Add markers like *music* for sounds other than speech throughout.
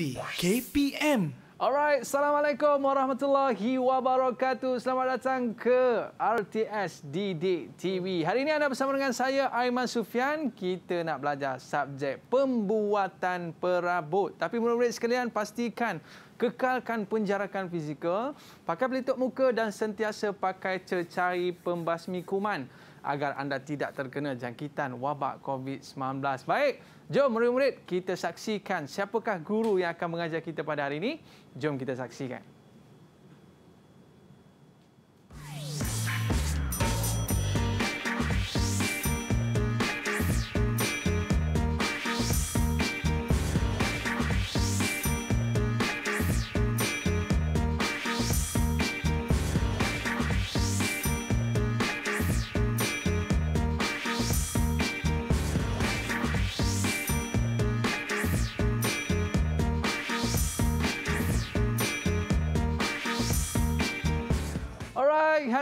di KPM. Alright, Assalamualaikum warahmatullahi wabarakatuh. Selamat datang ke RTS DD TV. Hari ini anda bersama dengan saya, Aiman Sufian. Kita nak belajar subjek pembuatan perabot. Tapi murid-murid sekalian, pastikan kekalkan penjarakan fizikal, pakai pelitup muka dan sentiasa pakai cercai pembasmi kuman agar anda tidak terkena jangkitan wabak COVID-19. Baik, jom murid-murid kita saksikan siapakah guru yang akan mengajar kita pada hari ini. Jom kita saksikan.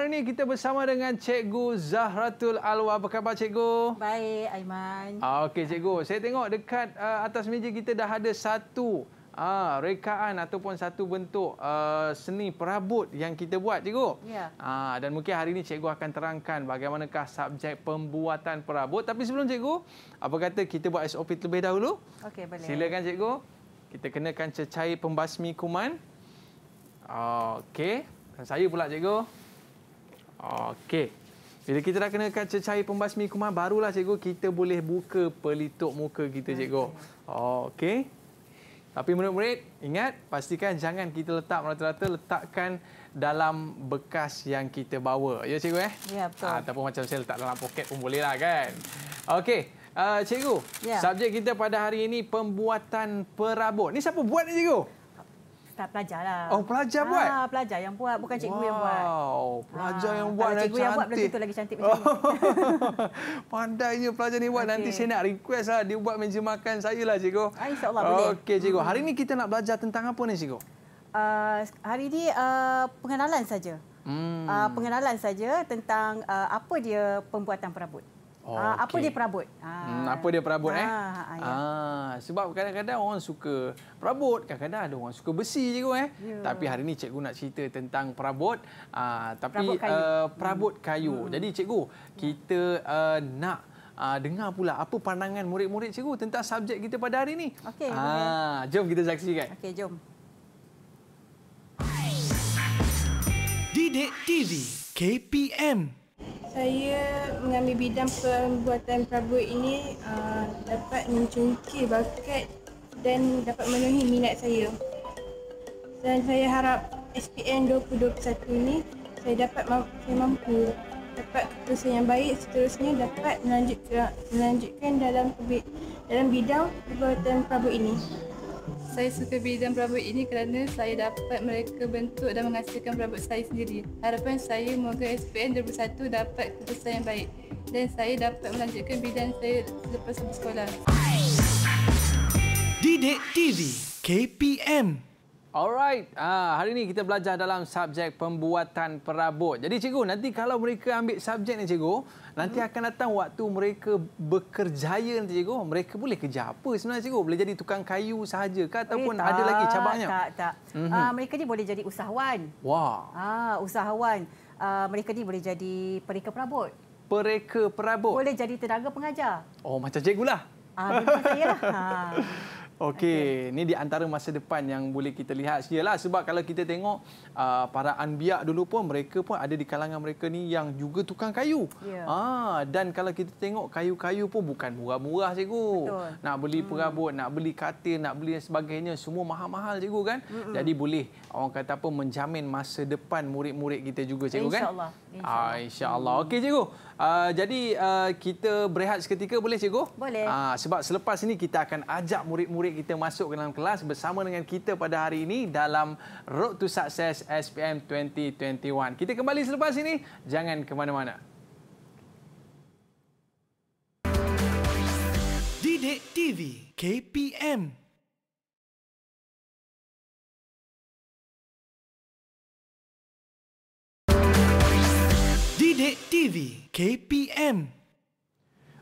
ini kita bersama dengan Cikgu Zahratul Alwa. Apa khabar Cikgu? Baik, Aiman. Ah, Okey Cikgu, saya tengok dekat uh, atas meja kita dah ada satu uh, ah, rekaan ataupun satu bentuk uh, seni perabot yang kita buat Cikgu. Ya. Uh, dan mungkin hari ini Cikgu akan terangkan bagaimanakah subjek pembuatan perabot. Tapi sebelum Cikgu, apa kata kita buat SOP terlebih dahulu? Okey, boleh. Silakan Cikgu. Kita kenakan cecair pembasmi kuman. Okey. Dan saya pula, Cikgu. Okey. Bila kita dah kena kaca cair pembasmi kuman, barulah cikgu kita boleh buka pelituk muka kita, cikgu. Okey. Tapi murid-murid, ingat, pastikan jangan kita letak merata-rata, letakkan dalam bekas yang kita bawa. Ya, cikgu? Eh? Ya, betul. Ah, ataupun macam saya letak dalam poket pun bolehlah, kan? Okey. Uh, cikgu, ya. subjek kita pada hari ini pembuatan perabot. Ni siapa buat ni, cikgu? pelajar lah. Oh, pelajar ha, buat? Pelajar yang buat, bukan cikgu wow, yang buat. Wow, pelajar ha, yang buat dah cikgu cantik. Cikgu yang buat, belum tentu lagi cantik macam ni. *laughs* Pandainya pelajar ni buat. Okay. Nanti saya nak request lah, dia buat meja makan saya lah, cikgu. Ah, InsyaAllah okay, boleh. Okey, cikgu. Hari ni hmm. kita nak belajar tentang apa ni, cikgu? Uh, hari ni uh, pengenalan saja. Hmm. Uh, pengenalan saja tentang uh, apa dia pembuatan perabot okay. Oh, ah, apa dia perabot? Ah, hmm, apa dia perabot eh? ah, eh? Ah, sebab kadang-kadang orang suka perabot, kadang-kadang ada orang suka besi je kau eh. Yeah. Tapi hari ni cikgu nak cerita tentang perabot, ah, tapi perabot kayu. Uh, perabot hmm. kayu. Hmm. Jadi cikgu, kita uh, nak uh, dengar pula apa pandangan murid-murid cikgu tentang subjek kita pada hari ni. Okey. Ah, jom kita saksikan. Okey, jom. Didik TV KPM saya mengambil bidang pembuatan perabot ini uh, dapat mencungkil bakat dan dapat memenuhi minat saya. Dan saya harap SPM 2021 ini saya dapat saya mampu dapat keputusan yang baik seterusnya dapat melanjutkan melanjutkan dalam dalam bidang perbuatan perabot ini. Saya suka bidang perabot ini kerana saya dapat mereka bentuk dan menghasilkan perabot saya sendiri. Harapan saya moga SPM 2021 dapat keputusan yang baik dan saya dapat melanjutkan bidang saya selepas sekolah. Didik TV KPM Alright, ah, hari ini kita belajar dalam subjek pembuatan perabot. Jadi cikgu, nanti kalau mereka ambil subjek ni cikgu, nanti akan datang waktu mereka bekerja. nanti cikgu, mereka boleh kerja apa sebenarnya cikgu? Boleh jadi tukang kayu sahaja ke ataupun eh, tak, ada lagi cabangnya? Tak, tak. Mm -hmm. uh, mereka ni boleh jadi usahawan. Wah. Ah, usahawan. Uh, mereka ni boleh jadi pereka perabot. Pereka perabot? Boleh jadi tenaga pengajar. Oh, macam cikgu lah. Ah, memang saya lah. Ha. *laughs* Okey, okay. ni di antara masa depan yang boleh kita lihat sajalah sebab kalau kita tengok uh, para anbiya dulu pun mereka pun ada di kalangan mereka ni yang juga tukang kayu. Yeah. Ah dan kalau kita tengok kayu-kayu pun bukan murah-murah cikgu. Betul. Nak beli hmm. perabot, hmm. nak beli katil, nak beli sebagainya semua mahal-mahal cikgu kan. Mm -mm. Jadi boleh orang kata apa menjamin masa depan murid-murid kita juga cikgu insya kan. Insya-Allah. Ah insya-Allah. Hmm. Okey cikgu. Uh, jadi uh, kita berehat seketika boleh cikgu? Boleh. Uh, sebab selepas ini kita akan ajak murid-murid kita masuk ke dalam kelas bersama dengan kita pada hari ini dalam Road to Success SPM 2021. Kita kembali selepas ini. Jangan ke mana-mana. Didik TV KPM Didik TV KPM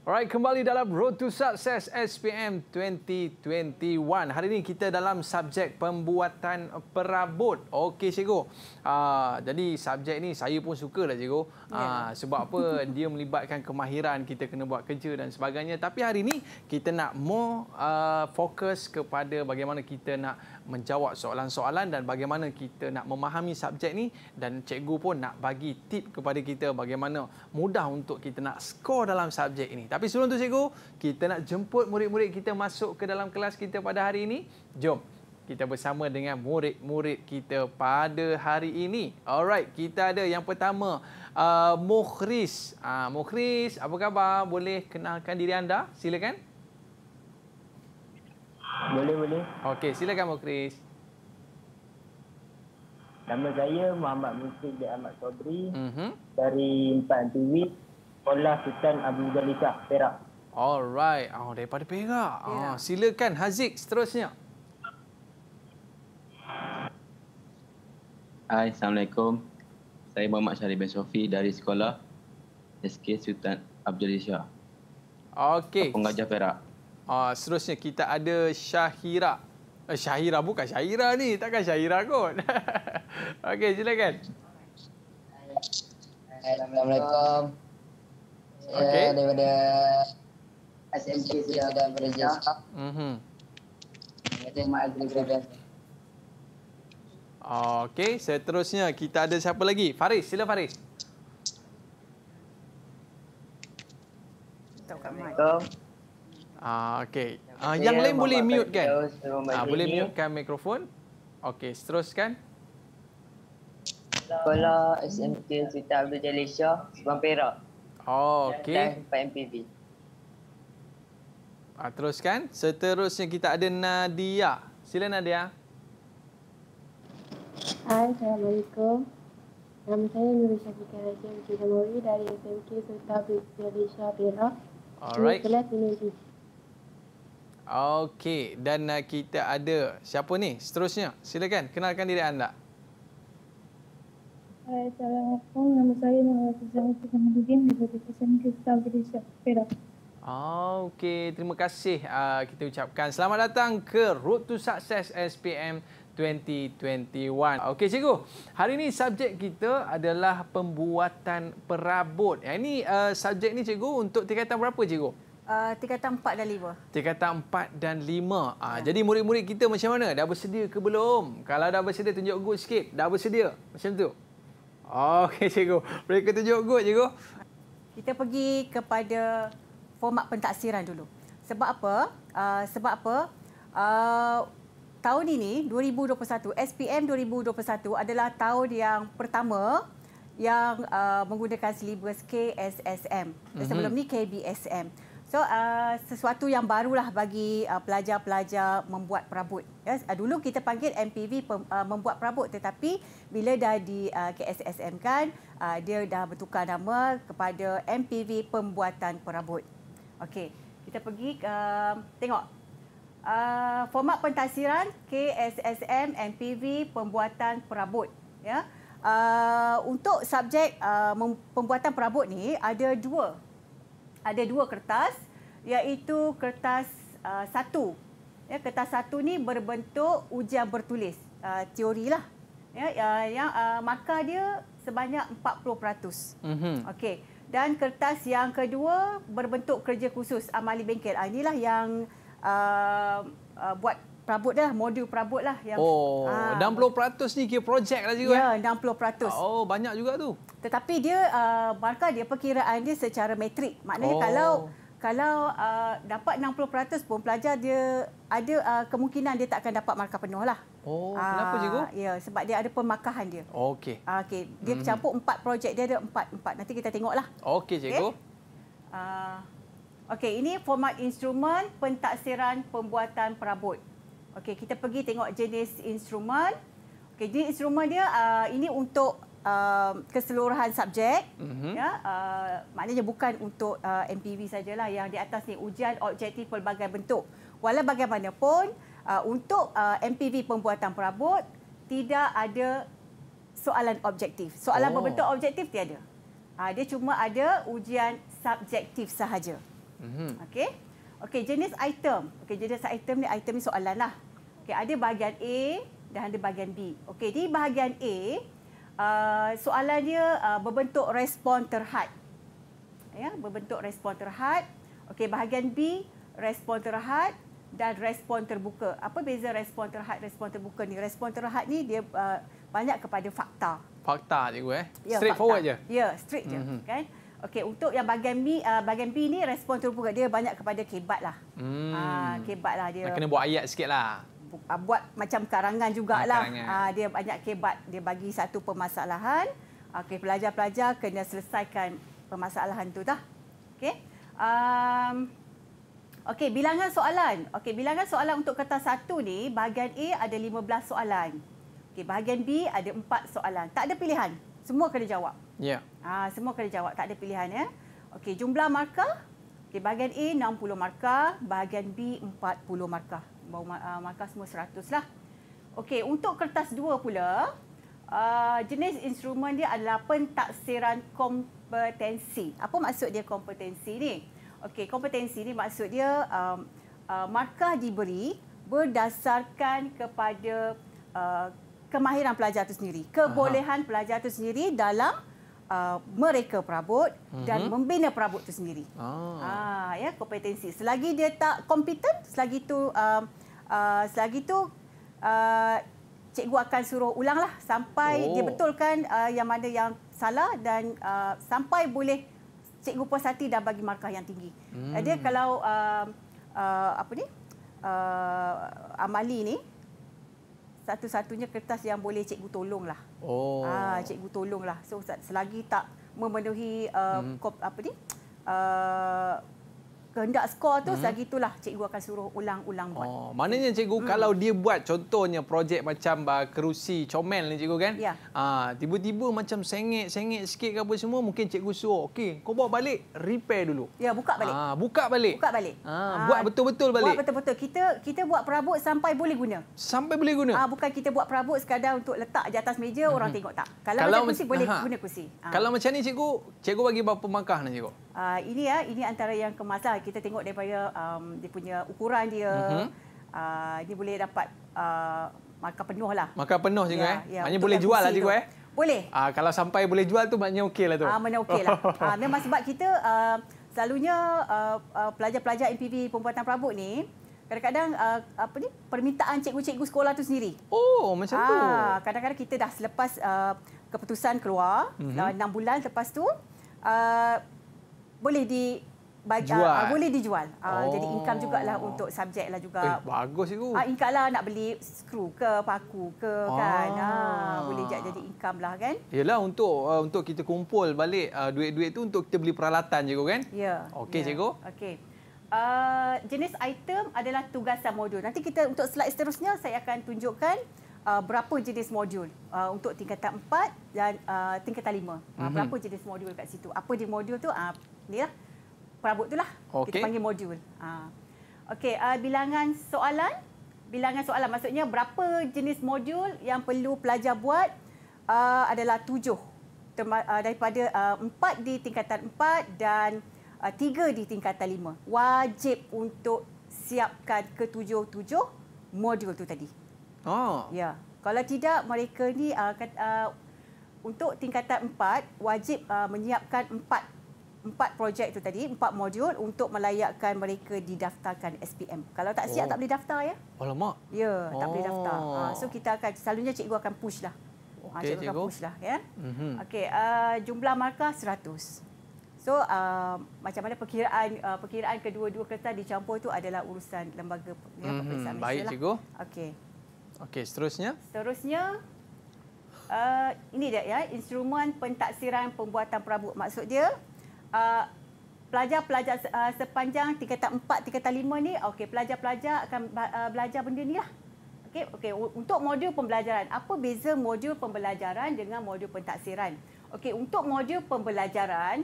Alright, kembali dalam Road to Success SPM 2021. Hari ini kita dalam subjek pembuatan perabot. Okey, Cikgu. Uh, jadi, subjek ini saya pun suka lah Cikgu. Uh, ah, yeah. *laughs* Sebab apa dia melibatkan kemahiran kita kena buat kerja dan sebagainya. Tapi hari ini kita nak more uh, fokus kepada bagaimana kita nak menjawab soalan-soalan dan bagaimana kita nak memahami subjek ni dan cikgu pun nak bagi tip kepada kita bagaimana mudah untuk kita nak skor dalam subjek ini. Tapi sebelum tu cikgu, kita nak jemput murid-murid kita masuk ke dalam kelas kita pada hari ini. Jom kita bersama dengan murid-murid kita pada hari ini. Alright, kita ada yang pertama uh, Mukhris. Uh, Mukhris, apa khabar? Boleh kenalkan diri anda? Silakan. Boleh, boleh. Okey, silakan Mokris. Nama saya Muhammad Musa bin Ahmad Sobri mm-hmm. dari 4 TV Sekolah Sultan Abu Jalika, Perak. Alright, oh, daripada Perak. Yeah. Oh, ya. silakan Haziq seterusnya. Hai, Assalamualaikum. Saya Muhammad Syarif bin Sofi dari sekolah SK Sultan Abdul Syah. Okey. Pengajar Perak. Uh, seterusnya kita ada Syahira. Eh, Syahira bukan Syahira ni. Takkan Syahira kot. *laughs* Okey, silakan. Assalamualaikum. Saya okay. daripada SMP Sri Aga Bereja. Mm-hmm. Terima kasih. Okey, seterusnya kita ada siapa lagi? Faris, sila Faris. Ah, okay. Ah, yang lain boleh mute kan? Ah, boleh mute kan mikrofon? Okay, teruskan. Sekolah SMK Sultan Abdul Jalil Shah, Subang Perak. Oh, okay. Dan 4 MPV. Ah, teruskan. Seterusnya kita ada Nadia. Sila Nadia. Hai, Assalamualaikum. Nama saya Nur Syafiqah Raja Mujudamori dari SMK Sultan Abdul Jalil Shah, Perak. Alright. Kelas Okey, dan uh, kita ada siapa ni seterusnya? Silakan kenalkan diri anda. Hai, Assalamualaikum. Nama saya Nama Fizan Kisamuddin daripada Kisam Kisam Kisam Perak. Oh, Okey, terima kasih uh, kita ucapkan. Selamat datang ke Road to Success SPM 2021. Okey cikgu, hari ini subjek kita adalah pembuatan perabot. Yang ini uh, subjek ni cikgu untuk tingkatan berapa cikgu? Uh, Uh, ah, tingkatan 4 dan 5. Tingkatan 4 dan 5. Uh, ah, ya. Jadi murid-murid kita macam mana? Dah bersedia ke belum? Kalau dah bersedia, tunjuk good sikit. Dah bersedia? Macam tu? Okey, *laughs* cikgu. Mereka tunjuk good, cikgu. Kita pergi kepada format pentaksiran dulu. Sebab apa? Uh, sebab apa? Uh, tahun ini, 2021, SPM 2021 adalah tahun yang pertama yang uh, menggunakan silibus KSSM. Mm -hmm. Sebelum mhm. ni KBSM. So uh, sesuatu yang barulah bagi uh, pelajar-pelajar membuat perabot. Yes? Uh, dulu kita panggil MPV pem, uh, membuat perabot tetapi bila dah di uh, KSSM kan uh, dia dah bertukar nama kepada MPV pembuatan perabot. Okey, kita pergi uh, tengok uh, format pentasiran KSSM MPV pembuatan perabot ya. Yeah? Uh, untuk subjek uh, pembuatan perabot ni ada dua ada dua kertas iaitu kertas uh, satu. Ya, kertas satu ni berbentuk ujian bertulis, uh, teori lah. Ya, uh, yang uh, markah dia sebanyak 40%. Mm-hmm. Okey. Dan kertas yang kedua berbentuk kerja khusus amali bengkel. Uh, inilah yang uh, uh, buat perabot dah, modul perabot lah. Yang, oh, aa, ah. 60% ni kira projek lah juga. Ya, eh? 60%. Oh, banyak juga tu. Tetapi dia, uh, markah dia perkiraan dia secara metrik. Maknanya oh. kalau kalau uh, dapat 60% pun pelajar dia ada uh, kemungkinan dia tak akan dapat markah penuh lah. Oh, aa, kenapa juga? Ya, sebab dia ada pemakahan dia. Okey. Okey, dia mm -hmm. campur empat projek, dia ada empat, empat. Nanti kita tengoklah. Okey, cikgu. Okay? Uh, Okey, ini format instrumen pentaksiran pembuatan perabot. Okey, kita pergi tengok jenis instrumen. Okey, jenis instrumen dia uh, ini untuk uh, keseluruhan subjek. Mm-hmm. Ya, uh, maknanya bukan untuk uh, MPV sajalah yang di atas ni ujian objektif pelbagai bentuk. Walau bagaimanapun, uh, untuk uh, MPV pembuatan perabot tidak ada soalan objektif. Soalan oh. berbentuk objektif tiada. Uh, dia cuma ada ujian subjektif sahaja. Mm-hmm. Okey. Okey, jenis item. Okey, jenis item ni item ni soalan lah. Okey, ada bahagian A dan ada bahagian B. Okey, di bahagian A, uh, soalan dia uh, berbentuk respon terhad. Ya, berbentuk respon terhad. Okey, bahagian B, respon terhad dan respon terbuka. Apa beza respon terhad respon terbuka ni? Respon terhad ni dia uh, banyak kepada fakta. Fakta cikgu gue eh? Ya, straight fakta. forward je. Ya, straight je, mm-hmm. kan? Okey, untuk yang bahagian B, uh, bahagian B ni respon terbuka dia banyak kepada kebat lah. Mm. Ah, Ha, lah dia. Nak kena buat ayat sikit lah uh, buat macam karangan juga lah Uh, ah, ah, dia banyak kebat. Dia bagi satu permasalahan. Okey, pelajar-pelajar kena selesaikan permasalahan tu dah. Okey. Um, Okey, bilangan soalan. Okey, bilangan soalan untuk kertas satu ni, bahagian A ada 15 soalan. Okey, bahagian B ada 4 soalan. Tak ada pilihan. Semua kena jawab. Ya. Yeah. Ah, semua kena jawab. Tak ada pilihan ya. Okey, jumlah markah. Okey, bahagian A 60 markah, bahagian B 40 markah bau uh, markah semua seratus lah. Okey, untuk kertas dua pula, uh, jenis instrumen dia adalah pentaksiran kompetensi. Apa maksud dia kompetensi ni? Okey, kompetensi ni maksud dia um, uh, markah diberi berdasarkan kepada uh, kemahiran pelajar itu sendiri, kebolehan Aha. pelajar itu sendiri dalam uh, mereka perabot uh-huh. dan mhm. membina perabot itu sendiri. Ah. ah ya kompetensi. Selagi dia tak kompeten, selagi itu uh, um, uh, selagi itu uh, cikgu akan suruh ulanglah sampai oh. dia betulkan uh, yang mana yang salah dan uh, sampai boleh cikgu puas hati dan bagi markah yang tinggi. Hmm. Dia kalau uh, uh, apa ni? Uh, amali ni satu-satunya kertas yang boleh cikgu tolonglah. Oh. Ah, cikgu tolonglah. So selagi tak memenuhi uh, hmm. kop, apa ni? Uh, kehendak skor tu hmm. selagi itulah cikgu akan suruh ulang-ulang buat. Oh, maknanya cikgu hmm. kalau dia buat contohnya projek macam uh, kerusi comel ni cikgu kan? Ya. Uh, tiba-tiba macam sengit-sengit sikit ke apa semua mungkin cikgu suruh okey kau bawa balik repair dulu. Ya, buka balik. Uh, buka balik. Buka balik. Uh, uh, buat betul-betul balik. Buat betul-betul. Kita kita buat perabot sampai boleh guna. Sampai boleh guna. Uh, bukan kita buat perabot sekadar untuk letak di atas meja hmm. orang mhm. tengok tak. Kalau, kalau macam kerusi boleh guna kerusi. Uh. Kalau macam ni cikgu, cikgu bagi berapa markah ni cikgu? Uh, ini ya, ini antara yang kemasalah kita tengok daripada um, dia punya ukuran dia. Uh-huh. Uh, dia boleh dapat uh, markah penuh lah. Markah penuh juga ya, eh. Ya, maknanya boleh lah, jual lah cikgu eh. Boleh. Uh, kalau sampai boleh jual tu maknanya okey lah tu. Uh, maknanya okey lah. uh, *laughs* memang sebab kita uh, selalunya uh, uh, pelajar-pelajar MPP Pembuatan Perabot ni kadang-kadang uh, apa ni permintaan cikgu-cikgu sekolah tu sendiri. Oh macam uh, tu. Kadang-kadang kita dah selepas uh, keputusan keluar uh-huh. uh, 6 bulan lepas tu uh, boleh di bagi, jual. Uh, boleh dijual. Uh, oh. Jadi income juga lah untuk subjek lah juga. Eh, bagus itu. Uh, income lah nak beli skru ke paku ke kan? ah. kan. Uh, boleh jadi income lah kan. Yalah untuk uh, untuk kita kumpul balik uh, duit-duit uh, tu untuk kita beli peralatan cikgu kan. Ya. Yeah. Okey yeah. cikgu. Okey. Uh, jenis item adalah tugasan modul. Nanti kita untuk slide seterusnya saya akan tunjukkan uh, berapa jenis modul uh, untuk tingkatan 4 dan uh, tingkatan 5. Mm -hmm. berapa jenis modul kat situ. Apa di modul tu? Uh, ni lah perabot itulah. Okay. Kita panggil modul. Ha. Okey, uh, bilangan soalan. Bilangan soalan maksudnya berapa jenis modul yang perlu pelajar buat uh, adalah tujuh. Terma, uh, daripada uh, empat di tingkatan empat dan uh, tiga di tingkatan lima. Wajib untuk siapkan ketujuh-tujuh modul tu tadi. Oh. Ya. Kalau tidak, mereka ni uh, uh, untuk tingkatan empat wajib uh, menyiapkan empat empat projek tu tadi, empat modul untuk melayakkan mereka didaftarkan SPM. Kalau tak siap, oh. tak boleh daftar ya. Alamak. Ya, tak oh. boleh daftar. Oh. Ah, so kita akan, selalunya cikgu akan push lah. Ah, okay, cikgu, cikgu akan push lah. Ya? Mm-hmm. Okay, uh, ah, jumlah markah 100. So uh, macam mana perkiraan uh, perkiraan kedua-dua kertas dicampur itu adalah urusan lembaga mm-hmm. Ya, peperiksaan Malaysia. Baik lah. cikgu. Okey. Okey, seterusnya? Seterusnya uh, ini dia ya, instrumen pentaksiran pembuatan perabot. Maksud dia Uh, pelajar-pelajar uh, uh, sepanjang tingkatan 4, tingkatan 5 ni, okey, pelajar-pelajar akan uh, belajar benda ni lah. Okey, okay. untuk modul pembelajaran, apa beza modul pembelajaran dengan modul pentaksiran? Okey, untuk modul pembelajaran,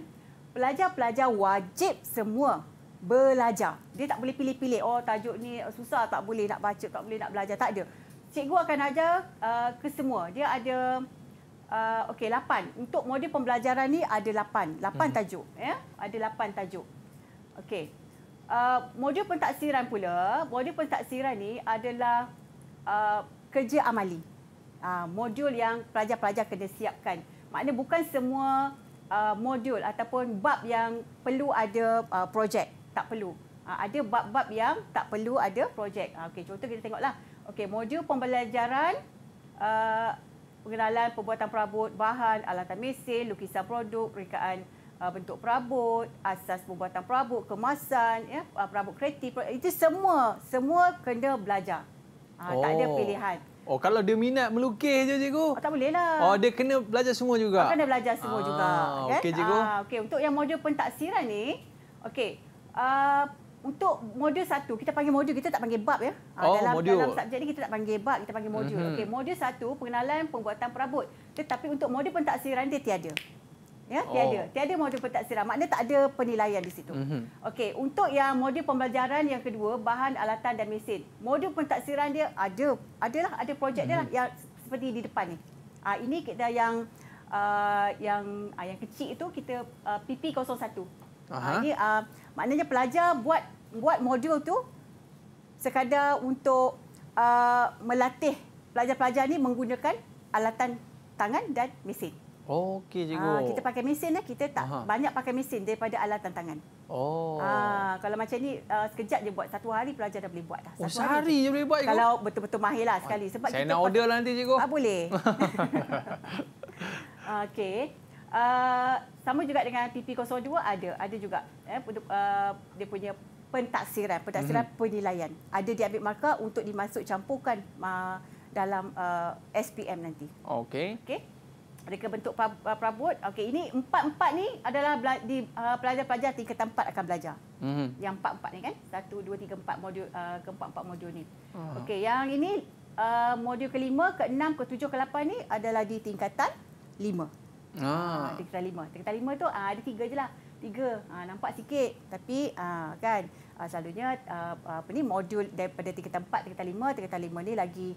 pelajar-pelajar wajib semua belajar. Dia tak boleh pilih-pilih, oh tajuk ni susah, tak boleh nak baca, tak boleh nak belajar, tak ada. Cikgu akan ajar uh, ke semua. Dia ada Ah, okey lapan. untuk modul pembelajaran ni ada lapan, 8 mhm. tajuk ya ada lapan tajuk okey uh, ah, modul pentaksiran pula modul pentaksiran ni adalah uh, kerja amali uh, modul yang pelajar-pelajar kena siapkan maknanya bukan semua uh, modul ataupun bab yang perlu ada uh, projek tak perlu uh, ada bab-bab yang tak perlu ada projek uh, okey contoh kita tengoklah okey modul pembelajaran pengenalan pembuatan perabot bahan, alatan mesin, lukisan produk, rekaan uh, bentuk perabot, asas pembuatan perabot, kemasan, ya, uh, perabot kreatif, itu semua, semua kena belajar. Oh. Tak ada oh. pilihan. Oh, kalau dia minat melukis je, cikgu? Oh, tak boleh lah. Oh, dia kena belajar semua juga? Dia oh, kena belajar semua ah, juga. Eh. Okey, okay, cikgu. Ah, okay. Untuk yang modul pentaksiran ni, okay. uh, untuk modul satu, kita panggil modul, kita tak panggil bab ya. Ah, oh, dalam, modul. Dalam subjek ni kita tak panggil bab, kita panggil modul. Mm -hmm. Okey, modul satu, pengenalan pembuatan perabot. Tetapi untuk modul pentaksiran dia tiada. Ya, oh. tiada. Tiada modul pentaksiran, maknanya tak ada penilaian di situ. Mm -hmm. Okey, untuk yang modul pembelajaran yang kedua, bahan, alatan dan mesin. Modul pentaksiran dia ada, adalah, ada projek mm -hmm. dia lah mhm. yang seperti di depan ni. Ha, ini kita yang uh, yang uh, yang kecil itu kita uh, PP01. Ha, ini uh, Maknanya pelajar buat buat modul tu sekadar untuk uh, melatih pelajar-pelajar ni menggunakan alatan tangan dan mesin. Okey cikgu. Uh, kita pakai mesin lah, kita tak Aha. banyak pakai mesin daripada alatan tangan. Oh. Uh, kalau macam ni uh, sekejap je buat satu hari pelajar dah boleh buat dah. Oh, satu oh, sehari hari je boleh buat cikgu. Kalau betul-betul mahirlah sekali sebab Saya nak order lah nanti cikgu. Ah boleh. *laughs* Okey uh, sama juga dengan PP02 ada ada juga eh uh, dia punya pentaksiran pentaksiran mm-hmm. penilaian ada diambil markah untuk dimasuk campurkan uh, dalam uh, SPM nanti okey okey mereka bentuk perabot Okay, ini empat-empat ni adalah di uh, pelajar-pelajar tingkat tempat akan belajar mm-hmm. yang empat-empat ni kan satu dua tiga empat modul uh, keempat-empat modul ni uh-huh. okey yang ini uh, modul kelima ke ke enam tujuh ke lapan ni adalah di tingkatan lima Ah. ah tingkat lima. Tingkat lima tu uh, ada tiga je lah. Tiga. Uh, nampak sikit. Tapi uh, kan uh, selalunya uh, apa ni modul daripada tingkat empat, tingkat lima. Tingkat lima ni lagi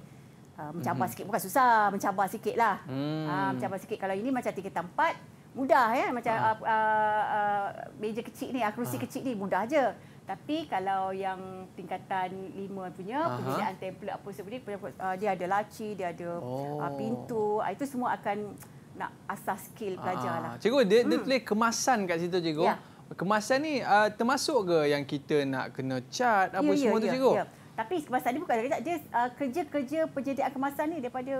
uh, mencabar mm-hmm. sikit. Bukan susah. Mencabar sikit lah. Hmm. Uh, mencabar sikit. Kalau ini macam tingkat empat, mudah ya. Macam ah. uh, uh, uh, meja kecil ni, kerusi ah. kecil ni, mudah aja. Tapi kalau yang tingkatan lima punya, penyediaan template apa sebagainya, dia ada laci, dia ada oh. pintu, itu semua akan nak asas skill pelajar ah, lah. Cikgu, dia, dia hmm. tulis kemasan kat situ cikgu. Ya. Kemasan ni uh, termasuk ke yang kita nak kena cat apa ya, ya semua ya, tu cikgu? Ya. Tapi kemasan ni bukan kerja. Dia ah, kerja-kerja uh, penyediaan kemasan ni daripada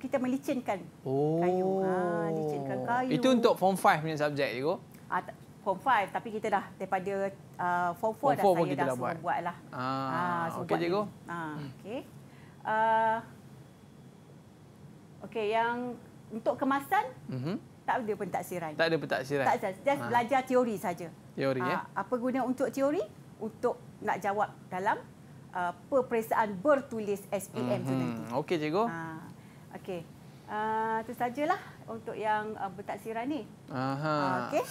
kita melicinkan oh. kayu. Ha, licinkan kayu. Itu untuk form 5 punya subjek cikgu? Ha, form 5 tapi kita dah daripada uh, form 4 dah saya dah semua buat lah. Ah, ha, okey cikgu. Ha, okey. Uh, okey yang untuk kemasan mm-hmm. tak ada pentaksiran. Tak ada pentaksiran. Tak just, just ha. belajar teori saja. Teori ya. Apa guna untuk teori? Untuk nak jawab dalam uh, ah, peperiksaan bertulis SPM mm-hmm. tu nanti. Okey cikgu. Ha. Okey. itu sajalah untuk yang uh, pentaksiran ni. Aha. Uh, Okey.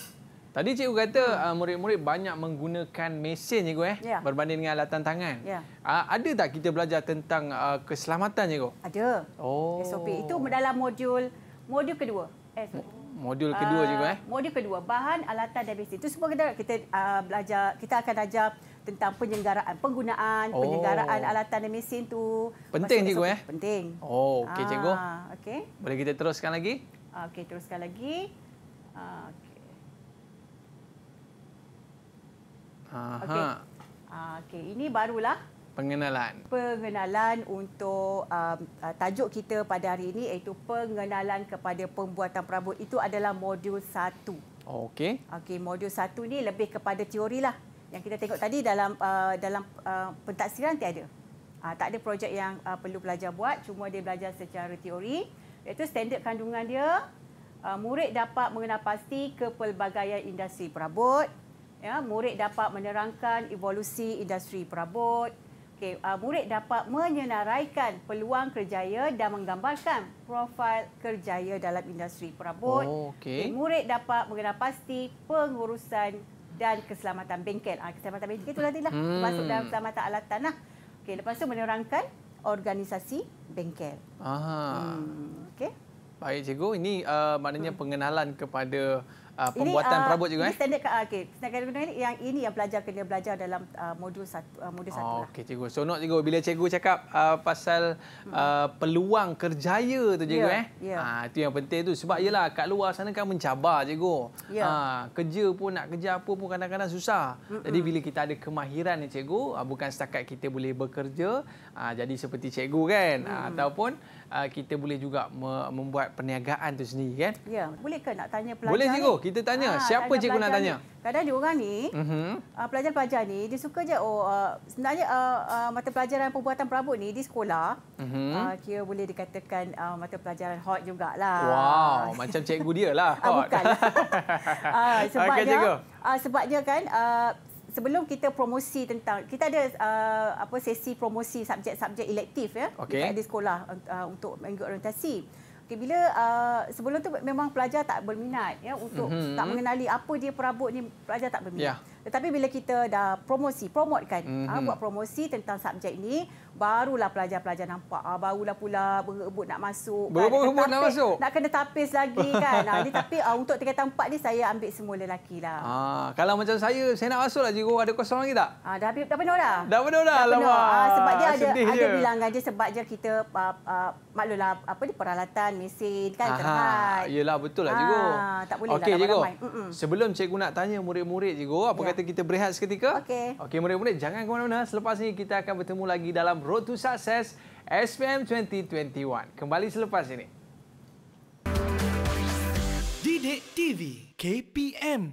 Tadi cikgu kata uh, murid-murid banyak menggunakan mesin cikgu eh ya. berbanding dengan alatan tangan. Ya. Uh, ada tak kita belajar tentang uh, keselamatan cikgu? Ada. Oh. SOP itu dalam modul Modul kedua. eh. Modul kedua uh, juga eh. Modul kedua bahan alatan dan mesin. Itu semua kita kita uh, belajar kita akan ajar tentang penyelenggaraan penggunaan oh. penyelenggaraan alatan dan mesin tu. Penting cikgu eh. Penting. Oh, okey ah, Okay. Boleh kita teruskan lagi? Ah, okey, teruskan lagi. Ah, okey. Okay. Ah, okey. Ini barulah pengenalan. Pengenalan untuk um, uh, tajuk kita pada hari ini iaitu pengenalan kepada pembuatan perabot itu adalah modul satu. Oh, Okey. Okey, modul satu ni lebih kepada teori lah Yang kita tengok tadi dalam uh, dalam uh, pentaksiran tiada. Uh, tak ada projek yang uh, perlu pelajar buat, cuma dia belajar secara teori iaitu standard kandungan dia. Uh, murid dapat mengenal pasti kepelbagaian industri perabot. Ya, murid dapat menerangkan evolusi industri perabot. Okay, uh, murid dapat menyenaraikan peluang kerjaya dan menggambarkan profil kerjaya dalam industri perabot. Oh, okay. Okay, murid dapat mengenal pasti pengurusan dan keselamatan bengkel. Uh, keselamatan bengkel itu nanti lah. Hmm. Masuk dalam keselamatan alat tanah. Okay, lepas tu menerangkan organisasi bengkel. Aha. Hmm, okay. Baik, cikgu. Ini uh, maknanya hmm. pengenalan kepada uh, pembuatan ini, uh, ah, perabot juga ini eh. Standard uh, okey, standard kena ini yang ini yang pelajar kena belajar dalam uh, modul satu uh, modul satu. okey cikgu. So not cikgu bila cikgu cakap uh, pasal hmm. uh, peluang kerjaya tu cikgu yeah, eh. Ya. Ah yeah. uh, itu yang penting tu sebab yalah kat luar sana kan mencabar cikgu. Ya. Ah yeah. uh, kerja pun nak kerja apa pun kadang-kadang susah. Mm -mm. Jadi bila kita ada kemahiran ni cikgu, uh, bukan setakat kita boleh bekerja uh, jadi seperti cikgu kan mm. uh, ataupun Ah, kita boleh juga membuat perniagaan tu sendiri kan? Ya, boleh ke nak tanya pelajar? Boleh cikgu, kita tanya. Ha, Siapa tanya cikgu nak tanya? Kadang-kadang diorang ni, mhm. ah, pelajar-pelajar uh -huh. uh, ni dia suka je oh uh, sebenarnya uh, uh, mata pelajaran pembuatan perabot ni di sekolah. Uh -huh. uh, kira boleh dikatakan uh, mata pelajaran hot jugaklah. Wow, macam cikgu lah. hot. uh, bukan. uh, *laughs* sebabnya okay, uh, sebabnya kan uh, sebelum kita promosi tentang kita ada uh, apa sesi promosi subjek-subjek elektif ya okay. di sekolah uh, untuk mengikut orientasi. Okay, bila uh, sebelum tu memang pelajar tak berminat ya untuk mm-hmm. tak mhm. mengenali apa dia perabot ni pelajar tak berminat. Yeah. Tetapi bila kita dah promosi, promote kan, mm-hmm. Ah, ha, buat promosi tentang subjek ni, barulah pelajar-pelajar nampak. Ha, barulah pula berebut nak masuk. Kan, Berebut-rebut nak masuk? Nak kena tapis lagi kan. ha, *laughs* tapi ha, untuk tingkatan empat ni, saya ambil semua lelaki lah. Ha, kalau macam saya, saya nak masuk lah cikgu. Ada kosong lagi tak? Ha, dah, dah penuh dah. Dah penuh dah. Dah penuh. Ha, sebab dia ada, Sedih ada je. bilangan Sebab je kita, ha, ha, maklumlah, apa ni, peralatan, mesin kan, terhad. Yelah, betul lah cikgu. Ha, tak boleh okay, lah ramai-ramai. Sebelum cikgu nak tanya murid-murid cikgu, apa ya kata kita berehat seketika. Okey. Okey murid-murid jangan ke mana-mana. Selepas ini kita akan bertemu lagi dalam Road to Success SPM 2021. Kembali selepas ini. Dide TV KPM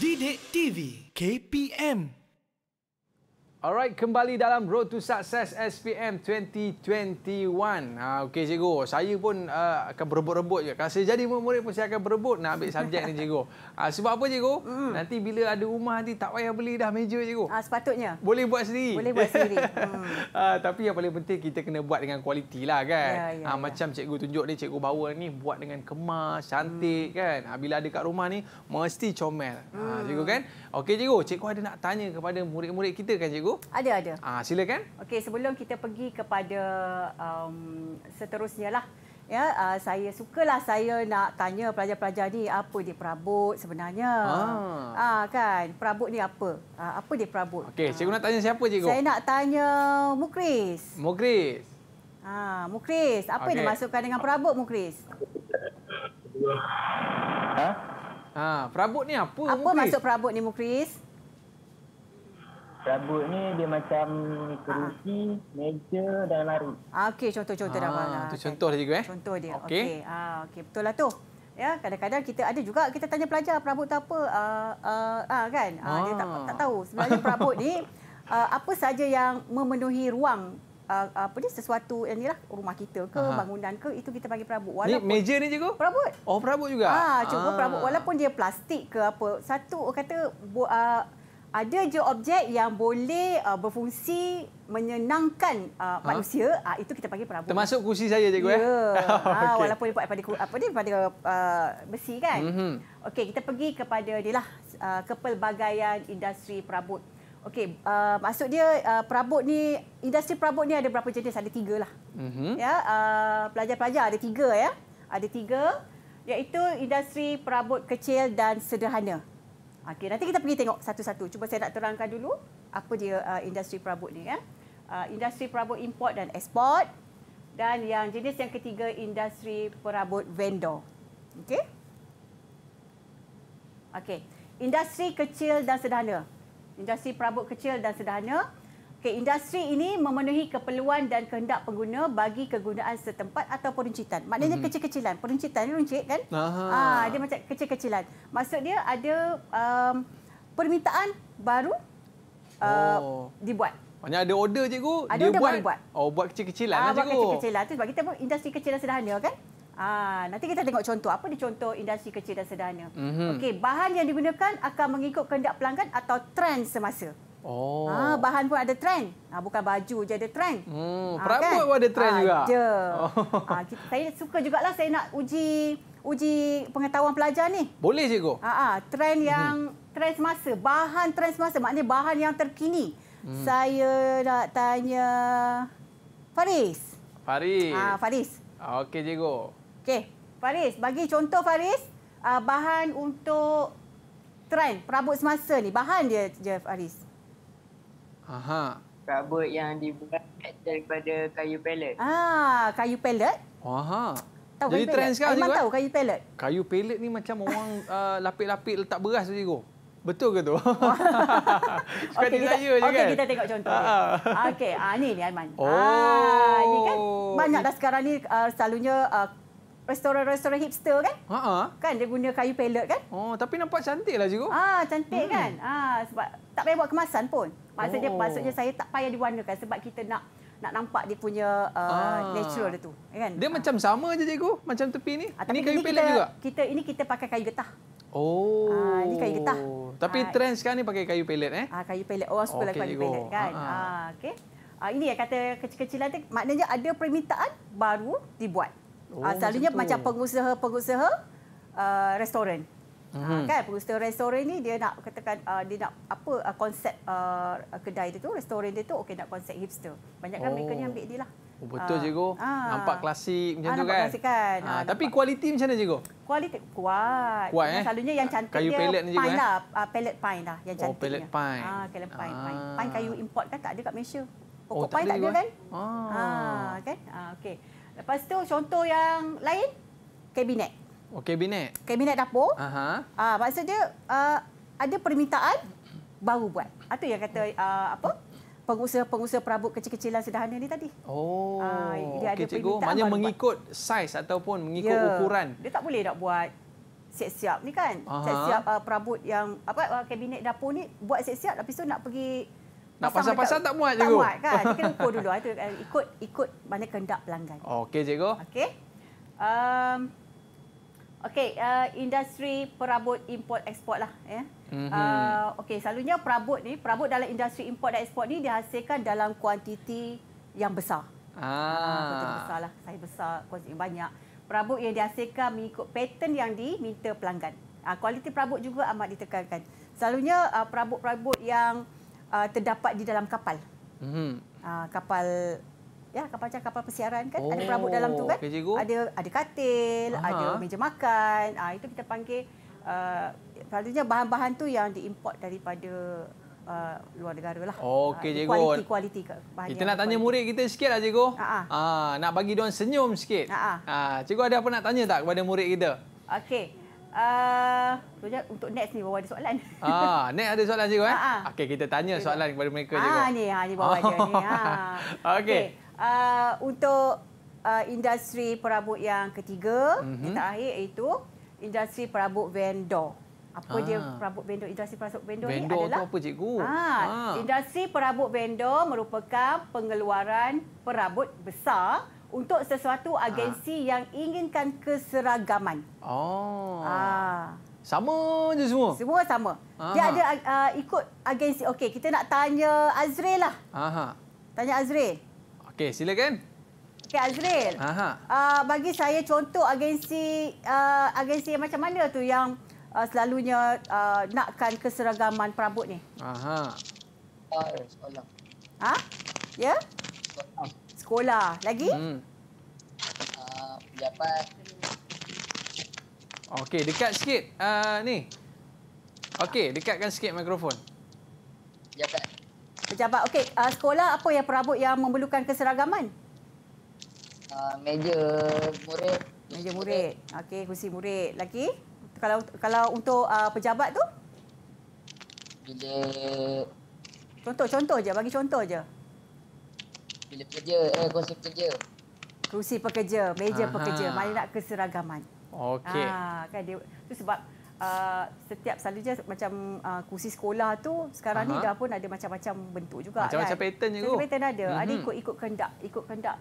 Didik TV KPM Alright, kembali dalam Road to Success SPM 2021. Ha, Okey, cikgu. Saya pun uh, akan berebut-rebut juga. Kalau saya jadi murid murid pun saya akan berebut nak ambil subjek ni, cikgu. Ha, sebab apa, cikgu? Mm. Nanti bila ada rumah nanti tak payah beli dah meja, cikgu. Ha, sepatutnya. Boleh buat sendiri. Boleh buat sendiri. *laughs* Hmm. Ha, tapi yang paling penting kita kena buat dengan kualiti lah, kan? Ya, ya, ha, ya. Macam cikgu tunjuk ni, cikgu bawa ni buat dengan kemas, cantik, mm. kan? Ha, bila ada kat rumah ni, mesti comel. Ha, hmm. cikgu, kan? Okey, cikgu. Cikgu ada nak tanya kepada murid-murid kita, kan, cikgu? cikgu? Ada, ada. Ah, silakan. Okey, sebelum kita pergi kepada um, seterusnya lah. Ya, uh, saya sukalah saya nak tanya pelajar-pelajar ni apa dia perabot sebenarnya. Ah. ah kan, perabot ni apa? Ah, apa dia perabot? Okey, cikgu ah. nak tanya siapa cikgu? Saya nak tanya Mukris. Mukris. Ah, Mukris, apa okay. yang dimasukkan dengan perabot Mukris? Ha? Ah, perabot ni apa? Apa Mukris? maksud perabot ni Mukris? Cabut ni dia macam kerusi, meja dan lari. Ah, okey, contoh-contoh ah, dah bang. Itu contoh dia juga eh. Contoh dia. Okey. Okay. Ah, okay. betul lah tu. Ya, kadang-kadang kita ada juga kita tanya pelajar perabot tak apa uh, uh, uh, kan? Ah. dia tak tak tahu sebenarnya perabot ni uh, *laughs* apa saja yang memenuhi ruang uh, apa ni sesuatu yang inilah rumah kita ke Aha. bangunan ke itu kita panggil perabot. ni meja ni juga. Perabot. Oh, perabot juga. Ah, cuma ah. perabot walaupun dia plastik ke apa. Satu kata uh, ada je objek yang boleh uh, berfungsi menyenangkan uh, huh? Ha? manusia uh, itu kita panggil perabot. Termasuk kerusi saja cikgu yeah. ya. Ya. Eh? *laughs* Ah, okay. Walaupun dia pada apa ni pada uh, besi kan. Mm-hmm. Okey, kita pergi kepada dialah uh, kepelbagaian industri perabot. Okey, uh, maksud dia uh, perabot ni industri perabot ni ada berapa jenis? Ada tiga lah. Mm-hmm. Ya, uh, pelajar-pelajar ada tiga ya. Ada tiga iaitu industri perabot kecil dan sederhana. Okay, nanti kita pergi tengok satu-satu. Cuba saya nak terangkan dulu apa dia uh, industri perabot ni ya. Uh, industri perabot import dan export dan yang jenis yang ketiga industri perabot vendor. Okay. Okay, industri kecil dan sederhana. Industri perabot kecil dan sederhana. Okay, industri ini memenuhi keperluan dan kehendak pengguna bagi kegunaan setempat atau peruncitan. Maknanya mm-hmm. kecil-kecilan. Peruncitan ni runcit kan? Aha. Ah, dia macam kecil-kecilan. Maksud dia ada um, permintaan baru uh, oh. dibuat. Maksudnya ada order cikgu, ada dia order buat. buat. Oh, buat kecil-kecilan ha, lah cikgu. Buat kecil-kecilan. Itu sebab kita pun industri kecil dan sederhana kan? Ah, nanti kita tengok contoh. Apa dia contoh industri kecil dan sederhana? Mm-hmm. Okey, bahan yang digunakan akan mengikut kehendak pelanggan atau trend semasa. Oh. Ha, bahan pun ada trend. Ha, bukan baju je ada trend. Hmm, ha, kan? pun ada trend ha, juga. Ada. Oh. Ha, saya suka juga lah saya nak uji uji pengetahuan pelajar ni. Boleh cikgu. Ha, ha, trend hmm. yang hmm. trend semasa. Bahan trend semasa maknanya bahan yang terkini. Hmm. Saya nak tanya Faris. Faris. Ha, Faris. Okey cikgu. Okey. Faris, bagi contoh Faris. Bahan untuk trend perabot semasa ni. Bahan dia je Faris. Aha. Perabot yang dibuat daripada kayu pellet. Ah, kayu pellet? Aha. Tahu Jadi trend sekarang Memang eh? tahu kayu pellet. Kayu pellet ni macam orang *laughs* ah, lapik-lapik uh, letak beras tu cikgu. Betul ke tu? *laughs* *laughs* Suka okay, kita, okay, kan? kita tengok contoh. Ah, ah. Okey, ah, ni ni Aiman. Oh. Ah, ini kan banyak dah sekarang ni uh, selalunya uh, restoran-restoran hipster kan? Ha -ha. Kan dia guna kayu pelet kan? Oh, tapi nampak cantiklah cikgu. Ah, cantik hmm. kan? Ah, sebab tak payah buat kemasan pun. Maksudnya oh. maksudnya saya tak payah diwarnakan sebab kita nak nak nampak dia punya uh, ah. natural dia tu, ya kan? Dia ah. macam sama aje cikgu, macam tepi ni. Ah, ini kayu pelet juga. Kita ini kita pakai kayu getah. Oh. Ah, ini kayu getah. Tapi ah. trend sekarang ni pakai kayu pelet eh? Ah, kayu pelet. Oh, sebelah okay, kayu cikgu. pelet kan. Ha Ah, okey. Ah, ini yang kata kecil-kecilan tu maknanya ada permintaan baru dibuat. Oh, uh, selalunya macam, macam pengusaha-pengusaha uh, restoran. hmm Uh, kan pengusaha restoran ni dia nak katakan uh, dia nak apa uh, konsep uh, kedai dia tu, restoran dia tu okey nak konsep hipster. Banyak kan oh. mereka yang ambil dia lah. Oh, betul uh, cikgu. Uh, nampak klasik macam uh, tu kan. Klasik kan. Uh, uh, tapi kualiti macam mana cikgu? Kualiti kuat. kuat eh? Selalunya yang cantik kayu dia pallet ni cikgu, eh? lah. Eh? Uh, pallet pine lah yang oh, cantik. Oh pallet pine. Ah, uh, pine, pine. Pine kayu import kan tak ada kat Malaysia. Oh, Pokok oh, pine tak ada, eh? kan? Ah. Uh, kan? Ah, uh, okay. Lepas tu contoh yang lain kabinet. Oh kabinet. Kabinet dapur. Aha. Ah maksudnya uh, ada permintaan baru buat. atau ah, yang kata uh, apa? pengusaha-pengusaha perabot kecil-kecilan sederhana ni tadi. Oh. Uh, dia okay, ada cikgu. permintaan. Maknanya mengikut saiz ataupun mengikut yeah. ukuran. Dia tak boleh nak buat siap-siap ni kan. Aha. Siap-siap uh, perabot yang apa kabinet dapur ni buat siap-siap tapi tu nak pergi nak pasang-pasang tak muat, cikgu? Tak muat, kan? Kita kena *laughs* ukur dulu. Itu, eh, ikut ikut mana kendak pelanggan. Okey, cikgu. Okey. Um, Okey, uh, industri perabot import ekspor lah. Yeah. Mm -hmm. uh, Okey, selalunya perabot ni, perabot dalam industri import dan ekspor ni dihasilkan dalam kuantiti yang besar. Ah. Uh, besar lah. Saya besar, kuantiti yang banyak. Perabot yang dihasilkan mengikut pattern yang diminta pelanggan. Uh, kualiti perabot juga amat ditekankan. Selalunya ah, perabot-perabot uh, yang uh, terdapat di dalam kapal. Mm-hmm. Uh, kapal ya kapal macam kapal persiaran kan oh, ada perabot dalam tu oh, kan okay, ada ada katil Aha. ada meja makan ah itu kita panggil uh, selalunya bahan-bahan tu yang diimport daripada uh, luar negara lah. okey, uh, cikgu. Kualiti, kualiti. Bahan kita nak tanya murid kita sikit lah, cikgu. Ah, ah. ah nak bagi dia senyum sikit. Ah, cikgu ada apa nak tanya tak kepada murid kita? Okey. Uh, sekejap, untuk next ni bawa ada soalan. Ah, *laughs* next ada soalan cikgu eh? Uh ah, -huh. Ah. Okey, kita tanya soalan kepada mereka cikgu. Ah, ni, ha, ni bawa oh. dia ni. Ha. *laughs* Okey. Okay. Uh, untuk uh, industri perabot yang ketiga, mm -hmm. yang terakhir iaitu industri perabot vendor. Apa ah. dia perabot vendor? Industri perabot vendor, vendor ni adalah... Vendor apa cikgu? Ah, ah. Industri perabot vendor merupakan pengeluaran perabot besar... Mm untuk sesuatu ah. agensi ha. yang inginkan keseragaman. Oh. Ah. Sama je semua. Semua sama. Aha. Dia ada uh, ikut agensi. Okey, kita nak tanya Azril lah. Aha. Tanya Azril. Okey, silakan. Okey, Azril. Aha. Uh, bagi saya contoh agensi uh, agensi yang macam mana tu yang uh, selalunya uh, nakkan keseragaman perabot ni? Aha. Ah, sekolah. Ha? Ya? Yeah? Sekolah. Lagi? Hmm. Uh, ya, pejabat. Okey, dekat sikit. Uh, ni. Okey, dekatkan sikit mikrofon. Ya, pejabat. Pejabat. Okey, uh, sekolah apa yang perabot yang memerlukan keseragaman? Uh, meja murid. Meja murid. Okey, kursi murid. Lagi? Kalau kalau untuk uh, pejabat tu? Bila... Contoh-contoh je. Bagi contoh je pilih pekerja, eh, kursi pekerja. Kursi pekerja, meja Aha. pekerja, mana nak keseragaman. Okey. Ha, kan dia tu sebab uh, setiap selalunya macam uh, ah, kursi sekolah tu sekarang Aha. ni dah pun ada macam-macam bentuk juga macam -macam kan. Macam-macam pattern je Pattern ada. Mm -hmm. Ada ikut-ikut kehendak, ikut kehendak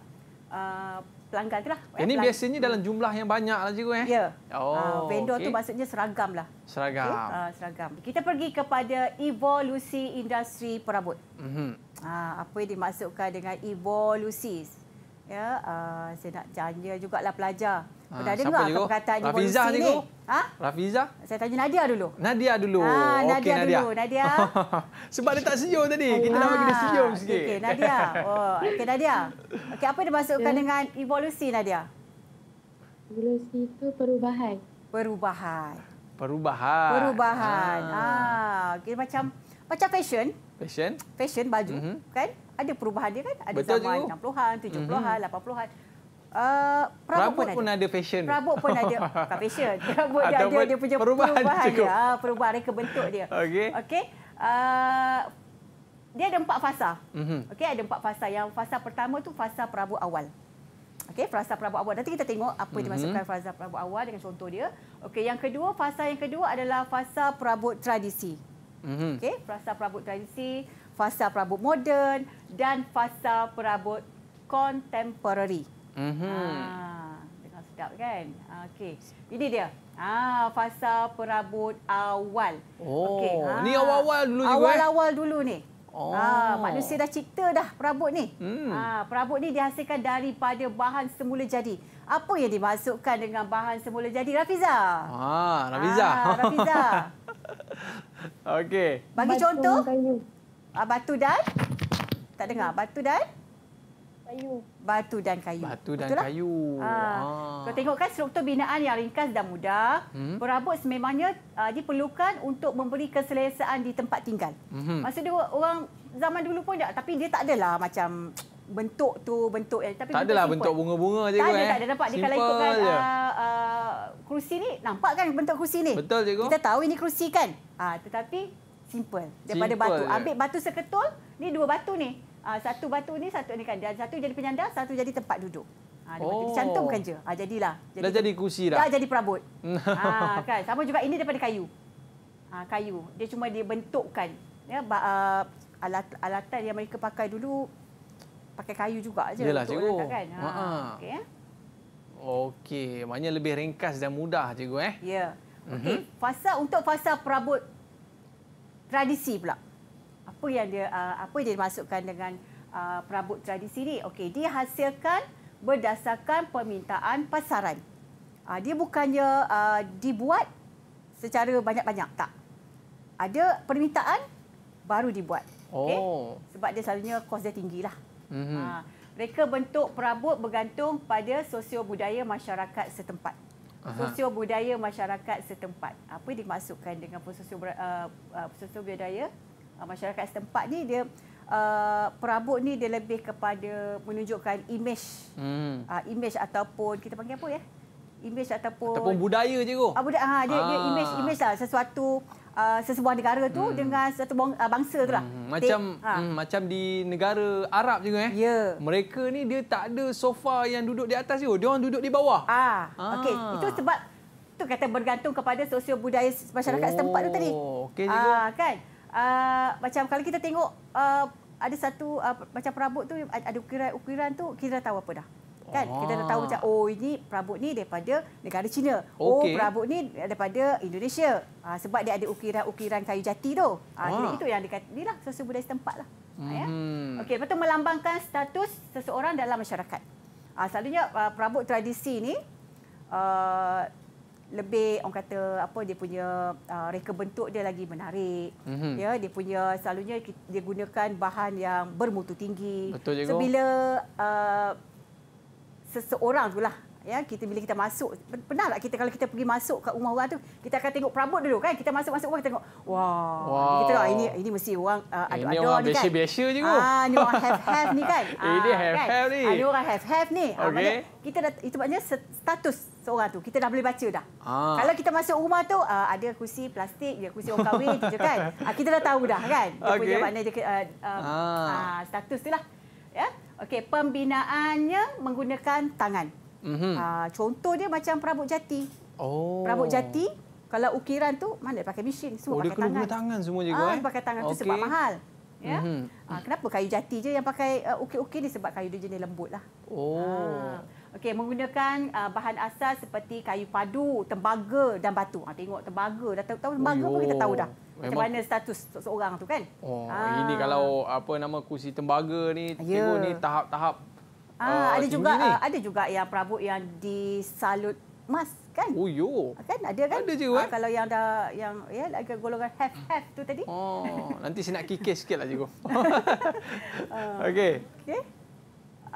uh, pelanggan itulah. Ini pelanggan. biasanya dalam jumlah yang banyak lah cikgu eh. Ya. Oh, uh, vendor okay. tu maksudnya seragam lah. Seragam. Okay. Uh, ah, seragam. Kita pergi kepada evolusi industri perabot. Mm -hmm. uh, apa yang dimaksudkan dengan evolusi? ya uh, saya nak janja jugaklah pelajar. Ha, Dah dengar apa perkataan ni Rafiza ni. Go. Ha? Rafiza? Saya tanya Nadia dulu. Nadia dulu. Ha, Nadia okay, dulu. Nadia. *laughs* Sebab dia tak senyum tadi. Oh, kita ha. nak bagi dia ah, senyum sikit. Okey, okay, Nadia. Oh, okey Nadia. Okey, apa yang dimaksudkan yeah. dengan evolusi Nadia? Evolusi itu perubahan. Perubahan. Perubahan. Perubahan. Ha, ah. ha. Okay, macam macam fashion. Fashion. Fashion baju, mm-hmm. kan? ada perubahan dia kan ada Betul zaman juga. 60-an 70-an mm-hmm. 80-an Uh, perabot, pun, pun ada. fashion. Perabot pun ada. Bukan *laughs* fashion. Perabot dia ada dia punya perubahan, perubahan dia. Ha, perubahan reka bentuk dia. Okey. Okey. Uh, dia ada empat fasa. Mm-hmm. Okey, ada empat fasa. Yang fasa pertama tu fasa perabot awal. Okey, fasa perabot awal. Nanti kita tengok apa mm-hmm. dimasukkan fasa perabot awal dengan contoh dia. Okey, yang kedua, fasa yang kedua adalah fasa perabot tradisi. Mm-hmm. Okey, fasa perabot tradisi fasa perabot moden dan fasa perabot contemporary. Mm-hmm. Ha, ah, dengar sedap kan? Okey, ini dia. Ah, fasa perabot awal. Oh, okay. ha, ni ah, awal-awal dulu juga. Eh? Awal-awal eh? dulu ni. Oh. Ah, manusia dah cipta dah perabot ni. Hmm. Ah, perabot ni dihasilkan daripada bahan semula jadi. Apa yang dimasukkan dengan bahan semula jadi, Rafiza? Ah, Rafiza. Ah, Rafiza. *laughs* Okey. Bagi batu contoh. kayu. Ah batu dan? Tak dengar. Batu dan? Kayu. Batu dan kayu. Batu dan Betulah? kayu. Ha. Ha. Kau tengok kan struktur binaan yang ringkas dan mudah. Hmm? Perabot sememangnya uh, diperlukan untuk memberi keselesaan di tempat tinggal. Hmm. Maksudnya orang zaman dulu pun tak. Tapi dia tak adalah macam bentuk tu bentuk eh tapi tak adalah bentuk bunga-bunga je kan tak ada eh. tak ada nampak kalau ikutkan a uh, uh, kerusi ni nampak kan bentuk kerusi ni betul cikgu kita tahu ini kerusi kan uh, tetapi simple daripada simple, batu. Yeah. Ambil batu seketul, ni dua batu ni. Uh, satu batu ni, satu ni kan. Dan satu jadi penyandar, satu jadi tempat duduk. Ha, oh. Cantumkan je. Ha, jadilah. Jadi, dah jadi kursi dah. Dah jadi perabot. ha, *laughs* kan? Sama juga ini daripada kayu. Ha, kayu. Dia cuma dibentukkan. Ya, ba, uh, alat, alatan yang mereka pakai dulu, pakai kayu juga je. Yalah, cikgu. Kan? Ha, ha. Okey. Ya? Okey. Maknanya lebih ringkas dan mudah, cikgu. Eh? Ya. Okay. Mm -hmm. fasa, untuk fasa perabot tradisi pula. Apa yang dia uh, apa yang dia masukkan dengan uh, perabot tradisi ni? Okey, dia hasilkan berdasarkan permintaan pasaran. Ah, dia bukannya uh, dibuat secara banyak-banyak tak. Ada permintaan baru dibuat. Okey. Oh. Sebab dia selalunya kos dia tinggilah. Mm-hmm. mereka bentuk perabot bergantung pada sosio budaya masyarakat setempat sosio budaya masyarakat setempat. Apa dimaksudkan dengan sosio uh, uh budaya uh, masyarakat setempat ni dia uh, perabot ni dia lebih kepada menunjukkan image. Hmm. Uh, image ataupun kita panggil apa ya? Image ataupun ataupun budaya je tu. Ah budaya ah, ha dia, ah. dia image image lah sesuatu uh, sesebuah negara tu hmm. dengan satu uh, bangsa tu lah. Hmm. hmm. Macam ha. hmm, macam di negara Arab juga eh. Yeah. Mereka ni dia tak ada sofa yang duduk di atas tu. Dia orang duduk di bawah. Ah. ah. Okey, itu sebab tu kata bergantung kepada sosio budaya masyarakat oh. setempat tu tadi. Okey juga. Ah, kan? Uh, macam kalau kita tengok uh, ada satu uh, macam perabot tu ada ukiran-ukiran tu kita dah tahu apa dah kan oh. kita dah tahu macam oh ini perabot ni daripada negara China okay. oh perabot ni daripada Indonesia ha, sebab dia ada ukiran-ukiran kayu jati tu ha, oh. itu yang dekat inilah sesuatu budaya setempat lah mm-hmm. ya? Mhm. okey lepas melambangkan status seseorang dalam masyarakat ha, selalunya uh, perabot tradisi ni uh, lebih orang kata apa dia punya uh, reka bentuk dia lagi menarik mm-hmm. ya dia punya selalunya dia gunakan bahan yang bermutu tinggi betul so, bila uh, seseorang tu lah. Ya, kita bila kita masuk, pernah tak kita kalau kita pergi masuk ke rumah orang tu, kita akan tengok perabot dulu kan? Kita masuk masuk rumah kita tengok, wah, wow. kita tengok ah, ini ini mesti orang uh, ada ada ni kan? Biasa je ah, ni orang have have ni kan? *laughs* Eh, ini ah, have kan? have ni. Ah, orang have have ni. Okay. Ah, kita dah, itu maknanya status seorang tu kita dah boleh baca dah. Ah. Kalau kita masuk rumah tu uh, ada kerusi plastik, ada kerusi orang kahwin je kan? Uh, *laughs* kita dah tahu dah kan? Dia okay. punya maknanya uh, uh, ah. status tu lah. Okey, pembinaannya menggunakan tangan. Mm -hmm. uh, contoh dia macam perabot jati. Oh. Perabot jati, kalau ukiran tu mana pakai mesin, semua oh, pakai tangan. Oh, dia tangan semua juga uh, eh. pakai tangan okay. tu sebab mahal. Ya. Mm -hmm. uh, kenapa kayu jati je yang pakai uh, eh, ukir-ukir ni sebab kayu dia jenis lembutlah. Oh. Uh. Okey, menggunakan uh, bahan asas seperti kayu padu, tembaga dan batu. Ha, tengok tembaga, dah tahu tahu tembaga Uyoh. pun kita tahu dah. Macam mana status seorang tu kan? Oh, ha. ini kalau apa nama kursi tembaga ni tengok ya. ni tahap-tahap ha, uh, ada juga ni. Ah, ada juga yang perabot yang disalut emas kan? Oh yo. Kan ada kan? Ada juga. Uh, eh? kalau yang dah yang ya lagi golongan half-half tu tadi. Oh, *laughs* nanti saya nak kikis sikitlah cikgu. *laughs* Okey. Okey.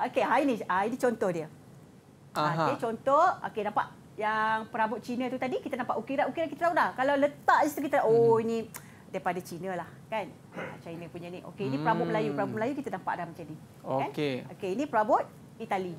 Okey, ha ini ha, ini contoh dia. Okey, contoh. Okey, dapat yang perabot Cina tu tadi kita nampak ukiran ukiran kita tahu dah kalau letak situ kita hmm. oh hmm. ini daripada Cina lah kan ah, China punya ni okey ini hmm. perabot Melayu perabot Melayu kita nampak dah macam ni kan? okey kan? okey ini perabot Itali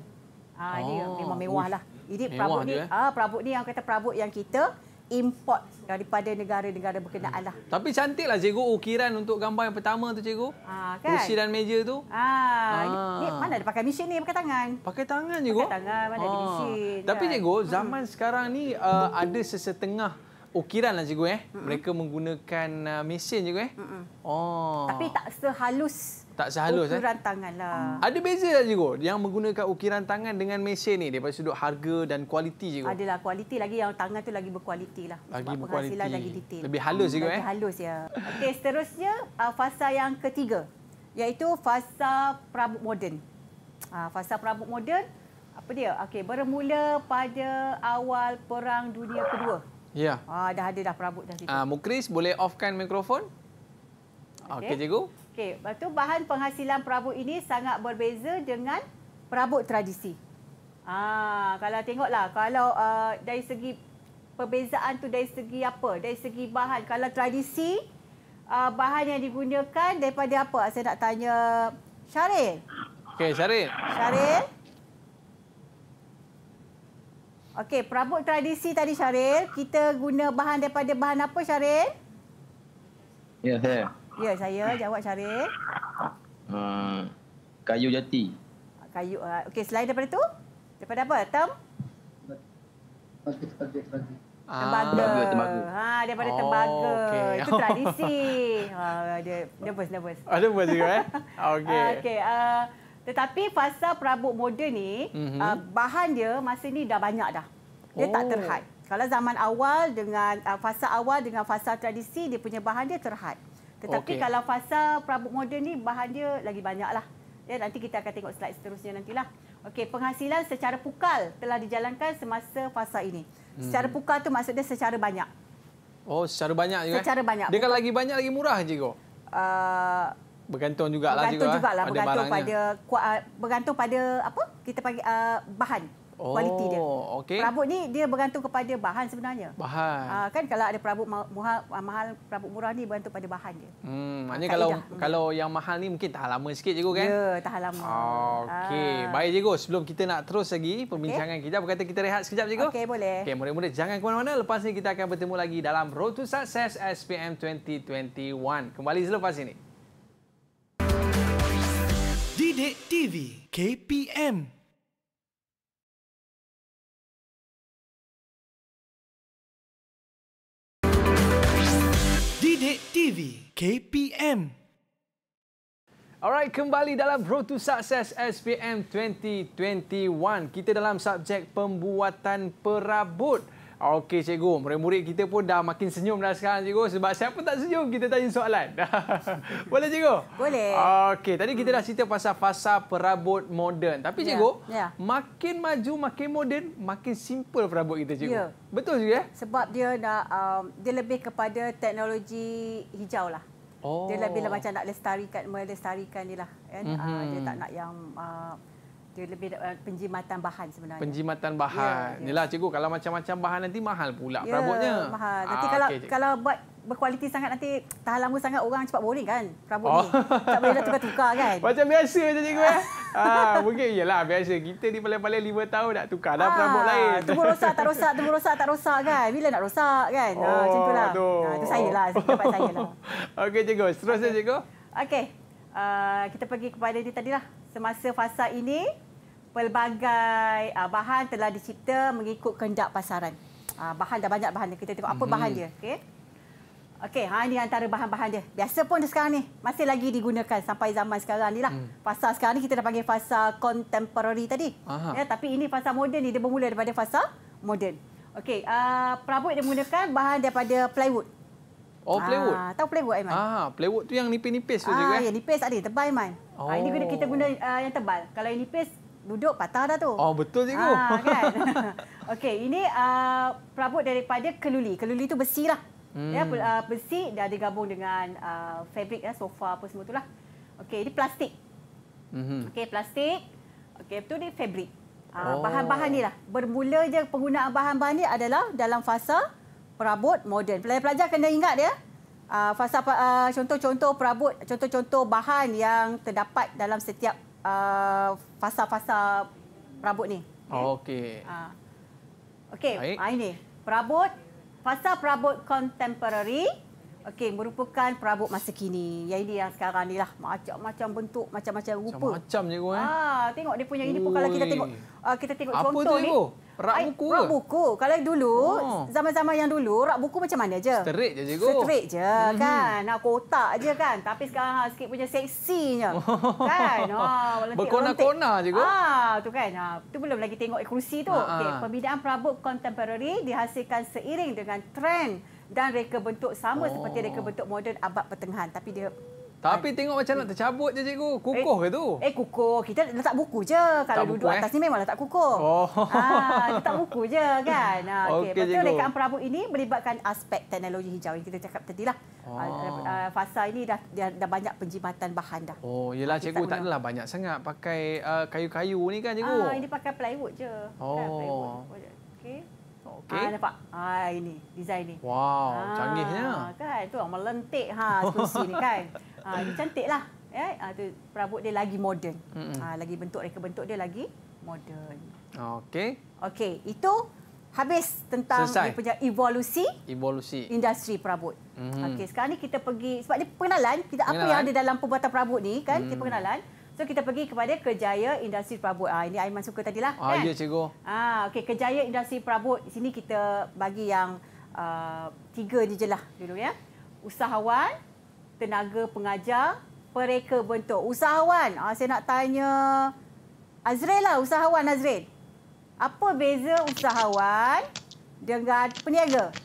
ah ha, oh. dia memang mewah lah ini mewah perabot ni eh? ah perabot ni yang kata perabot yang kita import daripada negara-negara berkenaan lah. Tapi cantiklah cikgu ukiran untuk gambar yang pertama tu cikgu. Ha, kan? Kursi dan meja tu. Ha, ha. Ni, mana ada pakai mesin ni pakai tangan. Pakai tangan cikgu. Pakai tangan mana ha. ada mesin. Tapi kan? cikgu hmm. zaman hmm. sekarang ni uh, ada sesetengah ukiran lah cikgu eh. Mm Mereka menggunakan uh, mesin cikgu eh. Mm Oh. Tapi tak sehalus tak sehalus ukiran eh. Ukiran tangan lah. Hmm. Ada beza lah cikgu yang menggunakan ukiran tangan dengan mesin ni daripada sudut harga dan kualiti cikgu. Adalah kualiti lagi yang tangan tu lagi berkualiti lah. Lagi Sebab Penghasilan lagi detail. Lebih halus hmm, cikgu lebih eh? halus ya. Okey seterusnya uh, fasa yang ketiga iaitu fasa perabot moden. Uh, fasa perabot moden apa dia? Okey bermula pada awal perang dunia kedua. Ya. Ah, dah ada dah perabot dah situ. Ah, Mukris boleh offkan mikrofon? Okey, okay, cikgu. Okey, batu bahan penghasilan perabot ini sangat berbeza dengan perabot tradisi. Ah, kalau tengoklah kalau uh, dari segi perbezaan tu dari segi apa? Dari segi bahan. Kalau tradisi uh, bahan yang digunakan daripada apa? Saya nak tanya Syaril. Okey, Syaril. Syaril. Okey, perabot tradisi tadi Syaril, kita guna bahan daripada bahan apa Syaril? Ya, yeah, saya. Yeah. Ya, saya jawab cari Uh, hmm, kayu jati. Kayu. Uh, Okey, selain daripada tu? Daripada apa? Term? Tembaga. Ha, daripada oh, tembaga. Oh, okay. Itu *laughs* tradisi. Ha, dia nervous, nervous. dia ah, nervous juga, eh? *laughs* Okey. Ah, okay, uh, tetapi fasa perabot moden ni, mm-hmm. uh, bahan dia masa ni dah banyak dah. Dia oh. tak terhad. Kalau zaman awal dengan uh, fasa awal dengan fasa tradisi, dia punya bahan dia terhad. Tetapi okay. kalau fasa perabot moden ni bahan dia lagi banyaklah. Ya nanti kita akan tengok slide seterusnya nantilah. Okey, penghasilan secara pukal telah dijalankan semasa fasa ini. Hmm. Secara pukal tu maksudnya secara banyak. Oh, secara banyak juga. Secara banyak. Dia kan lagi banyak lagi murah je kok. Uh, bergantung jugaklah juga. Bergantung jugaklah bergantung pada kuat uh, bergantung pada apa? Kita panggil uh, bahan oh, kualiti dia. Oh, okay. Perabot ni dia bergantung kepada bahan sebenarnya. Bahan. Uh, kan kalau ada perabot mahal, ah, mahal perabot murah ni bergantung pada bahan dia. Hmm, ah, maknanya kalau hmm. kalau yang mahal ni mungkin tahan lama sikit cikgu kan? Ya, tahan lama. Okey, uh. baik cikgu. Sebelum kita nak terus lagi perbincangan okay. kita, apa kita rehat sekejap cikgu? Okey, boleh. Okey, murid-murid jangan ke mana-mana. Lepas ni kita akan bertemu lagi dalam Road to Success SPM 2021. Kembali selepas ini. Didik TV KPM Sidik TV KPM. Alright, kembali dalam Road to Success SPM 2021. Kita dalam subjek pembuatan perabot. Okey cikgu, murid-murid kita pun dah makin senyum dah sekarang cikgu sebab siapa tak senyum kita tanya soalan. *laughs* Boleh cikgu? Boleh. Okey, tadi kita dah cerita pasal fasa perabot moden. Tapi cikgu, ya. Ya. makin maju makin moden, makin simple perabot kita cikgu. Ya. Betul juga ya? Sebab dia nak um, dia lebih kepada teknologi hijau lah. Oh. Dia lebih lah macam nak lestarikan melestarikan dia lah kan. Mm -hmm. dia tak nak yang uh, dia lebih uh, penjimatan bahan sebenarnya. Penjimatan bahan. Ya, ya. Yeah, Inilah cikgu kalau macam-macam bahan nanti mahal pula yeah, perabotnya. Ya, mahal. Nanti ah, kalau okay, kalau buat berkualiti sangat nanti tahan lama sangat orang cepat boring kan perabot oh. ni. Tak boleh dah tukar-tukar kan. *laughs* macam biasa macam cikgu eh. ah, mungkin iyalah biasa. Kita ni paling-paling lima tahun nak tukar dah ah, perabot lain. Tubuh rosak tak rosak, tubuh rosak tak rosak kan. Bila nak rosak kan. Ah, oh, lah. ah, macam itulah. Itu ah, tu saya lah. Dapat saya lah. *laughs* Okey cikgu. Seterusnya okay. cikgu. Okey. Uh, kita pergi kepada dia tadi lah semasa fasa ini pelbagai ah, bahan telah dicipta mengikut kehendak pasaran. Ah, bahan dah banyak bahan kita tengok apa bahan mhm. dia, okey. Okey, ha ini antara bahan-bahan dia. Biasa pun sekarang ni masih lagi digunakan sampai zaman sekarang ni lah. Hmm. Fasa sekarang ni kita dah panggil fasa contemporary tadi. Aha. Ya, tapi ini fasa moden ni dia bermula daripada fasa moden. Okey, uh, perabot dia menggunakan bahan daripada plywood. Oh, ah, plywood. Tahu plywood, Aiman? Ah, plywood tu yang nipis-nipis tu ah, juga. Ah, yang nipis ada, tebal, Aiman. Ah, oh. Ah, ini kita, kita guna uh, yang tebal. Kalau yang nipis, duduk patah dah tu. Oh, betul cikgu. Ah, kan? *laughs* *laughs* Okey, ini uh, perabot daripada keluli. Keluli tu besi lah. Hmm. Ya, uh, besi dah digabung dengan uh, fabric, ya, sofa apa semua tu lah. Okey, ini plastik. Mm-hmm. Okey, plastik. Okey, itu ni fabric. Uh, Bahan-bahan ni lah. Bermula je penggunaan bahan-bahan ni adalah dalam fasa perabot moden. Pelajar-pelajar kena ingat ya. fasa ah, contoh-contoh perabot, contoh-contoh bahan yang terdapat dalam setiap ah, fasa-fasa perabot ni. Oh, okey. Okey, uh. okay, ini perabot fasa perabot contemporary. Okey, merupakan perabot masa kini. Ya ini yang sekarang ni lah. Macam-macam bentuk, macam-macam rupa. Macam-macam je kau eh. Ah, tengok dia punya ini pun kalau kita tengok kita tengok Apa contoh tu, ni. Apa tu Rak buku Rak buku. Kalau dulu, oh. zaman-zaman oh. yang dulu, rak buku macam mana je? Straight je, cikgu. Straight je, mm-hmm. kan? Nak kotak je, kan? Tapi sekarang ha, sikit punya seksinya. Oh. kan? Ha, Berkona-kona, cikgu. Ha, ah, tu kan? Ha, tu belum lagi tengok kerusi tu. Ha. Okay, pembinaan perabot contemporary dihasilkan seiring dengan trend dan reka bentuk sama oh. seperti reka bentuk moden abad pertengahan. Tapi dia tapi tengok macam nak tercabut je cikgu. Kukuh eh, ke tu? Eh kukuh. Kita letak buku je. Kalau tak duduk buku, eh? atas eh? ni memang letak kukuh. Oh. Ha, letak buku je kan. Ha, ah, okay. Okay, Lepas tu perabot ini melibatkan aspek teknologi hijau yang kita cakap tadi lah. Ah, oh. fasa ini dah, dah, dah banyak penjimatan bahan dah. Oh, yelah cikgu kita tak taklah banyak sangat pakai kayu-kayu uh, ni kan cikgu? Ah, ini pakai plywood je. Oh. Kan, plywood. Okay. Okay. Ha, ah, nampak? Ah ini, design ini. Wow, ha, canggihnya. Kan, tu orang melentik ha, kursi ni kan. *laughs* Ah, ini cantiklah. Ya, ha, tu perabot dia lagi moden. Ah, lagi bentuk reka bentuk dia lagi moden. Okey. Okey, itu habis tentang dia punya evolusi, evolusi. industri perabot. Mm -hmm. Okey, sekarang ni kita pergi sebab dia perkenalan, kita apa yang ada dalam pembuatan perabot ni kan, mm. Mm-hmm. kita perkenalan. So kita pergi kepada Kejaya Industri Perabot. Ah ini Aiman suka tadilah ah, kan? Ah ya cikgu. Ah ha, okey Kejaya Industri Perabot. Sini kita bagi yang uh, tiga ni jelah dulu ya. Usahawan, tenaga pengajar, pereka bentuk. Usahawan. Ah saya nak tanya Azrail lah usahawan Azrail. Apa beza usahawan dengan peniaga?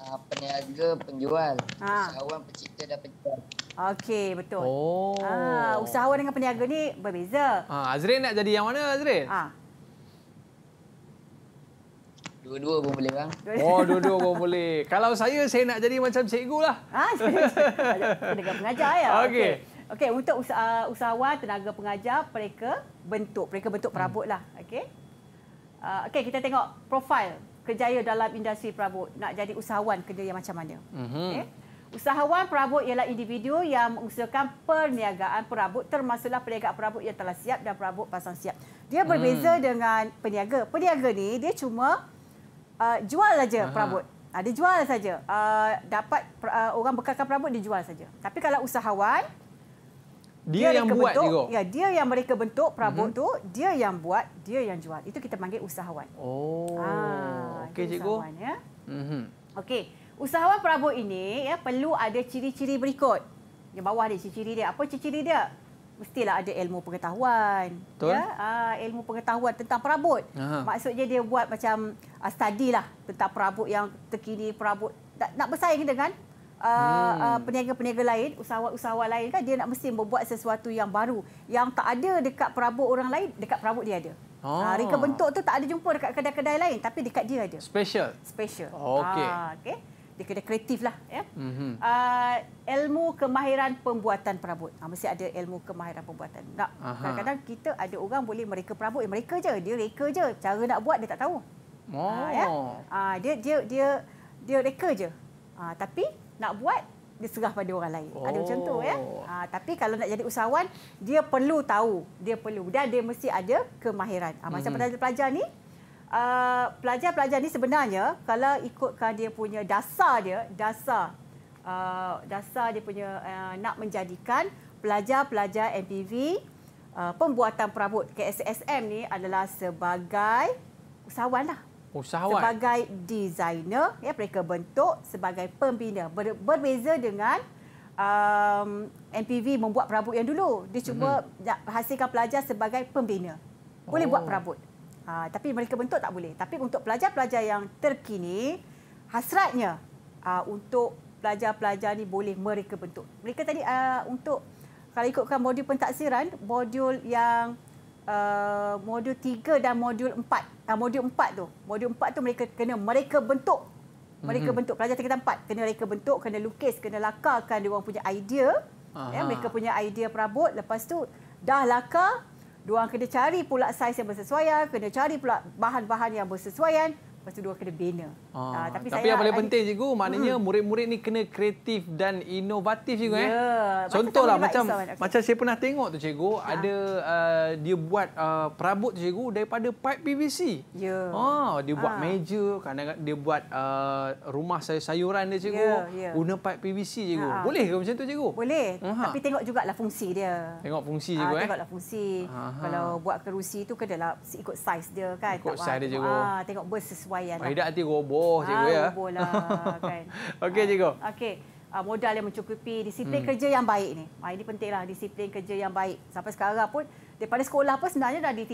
Ah peniaga penjual, ha. usahawan pencipta dan penjual. Okey, betul. Oh. Ah, usahawan dengan peniaga ni berbeza. Ah, Azrin nak jadi yang mana Azrin? Ah. Dua-dua pun boleh bang. Oh, dua-dua pun boleh. Kalau saya saya nak jadi macam cikgulah. Ah, *laughs* saya dengan pengajar ya. *laughs* Okey. Okay. Okey, untuk usahawan tenaga pengajar mereka bentuk, mereka bentuk hmm. perabotlah. Okey. Uh, ah, Okay kita tengok profil kerjaya dalam industri perabot. Nak jadi usahawan kerja yang macam mana? Mm -hmm. Usahawan perabot ialah individu yang mengusahakan perniagaan perabot termasuklah peniaga perabot yang telah siap dan perabot pasang siap. Dia hmm. berbeza dengan peniaga. Peniaga ni dia cuma uh, jual saja perabot. Uh, dia jual saja. Uh, dapat uh, orang bekalkan perabot dia jual saja. Tapi kalau usahawan dia, dia yang buat bentuk, juga. Ya, dia yang mereka bentuk perabot hmm. tu, dia yang buat, dia yang jual. Itu kita panggil usahawan. Oh. Ah, Okey cikgu. Ya. Mhm. Okey. Usahawan perabot ini ya perlu ada ciri-ciri berikut. Yang bawah ni ciri-ciri dia. Apa ciri-ciri dia? Mestilah ada ilmu pengetahuan. Betul. Ya, aa, ah, ilmu pengetahuan tentang perabot. Aha. Maksudnya dia buat macam uh, study lah tentang perabot yang terkini, perabot nak, nak bersaing dengan Uh, uh, peniaga-peniaga lain, usahawan-usahawan lain kan dia nak mesti membuat sesuatu yang baru yang tak ada dekat perabot orang lain, dekat perabot dia ada. Oh. Ah, oh. uh, reka bentuk tu tak ada jumpa dekat kedai-kedai lain tapi dekat dia ada. Special. Special. Oh, okey. Uh, okay dia kena kreatif lah. Ya. Mm-hmm. Uh, ilmu kemahiran pembuatan perabot. Ha, mesti ada ilmu kemahiran pembuatan. Tak. Kadang-kadang kita ada orang boleh mereka perabot. Eh, mereka je. Dia reka je. Cara nak buat dia tak tahu. Oh. Ha, ya? ha, dia, dia dia dia reka je. Ha, tapi nak buat dia serah pada orang lain. Oh. Ada macam tu. Ya? Ha, tapi kalau nak jadi usahawan, dia perlu tahu. Dia perlu. Dan dia mesti ada kemahiran. Ha, macam mm-hmm. pelajar-pelajar ni, Ah, pelajar-pelajar ni sebenarnya kalau ikutkan dia punya dasar dia, dasar uh, dasar dia punya uh, nak menjadikan pelajar-pelajar MPV uh, pembuatan perabot KSSM ni adalah sebagai usahawan lah. Usahawan. Sebagai desainer ya, mereka bentuk sebagai pembina. Ber, berbeza dengan um, MPV membuat perabot yang dulu. Dia cuma mm-hmm. hasilkan pelajar sebagai pembina. Boleh oh. buat perabot. Ha, tapi mereka bentuk tak boleh. Tapi untuk pelajar-pelajar yang terkini, hasratnya uh, untuk pelajar-pelajar ni boleh mereka bentuk. Mereka tadi uh, untuk kalau ikutkan modul pentaksiran, modul yang uh, modul 3 dan modul 4. Uh, modul 4 tu. Modul 4 tu mereka kena mereka bentuk. Mereka mm-hmm. bentuk pelajar tingkatan 4 kena mereka bentuk, kena lukis, kena lakarkan dia orang punya idea. Ya, Aha. Ya, mereka punya idea perabot lepas tu dah lakar Diorang kena cari pula saiz yang bersesuaian, kena cari pula bahan-bahan yang bersesuaian Lepas tu dua kena bina. Ah, ah, tapi tapi saya yang paling penting cikgu, hmm. maknanya hmm. murid-murid ni kena kreatif dan inovatif cikgu. Yeah. Eh. Ya, Contohlah macam isau, macam saya pernah tengok tu cikgu, ya. ada uh, dia buat uh, perabot tu cikgu daripada pipe PVC. Ya. Ah, dia buat ah. meja, kadang-kadang dia buat uh, rumah sayuran dia cikgu, ya, ya. guna pipe PVC cikgu. Ha. Boleh ke macam tu cikgu? Boleh. Aha. Tapi tengok juga lah fungsi dia. Tengok fungsi ah, cikgu ah, eh. Tengoklah fungsi. Aha. Kalau buat kerusi tu, kena lah ikut saiz dia kan. Ikut saiz dia cikgu. Ah, tengok bersesuaian wayan. Lah. Mahidat nanti roboh cikgu ah, ya. Roboh lah kan. *laughs* Okey ah, cikgu. Okey. Uh, modal yang mencukupi, disiplin hmm. kerja yang baik ni. Uh, ini pentinglah disiplin kerja yang baik. Sampai sekarang pun daripada sekolah pun sebenarnya dah di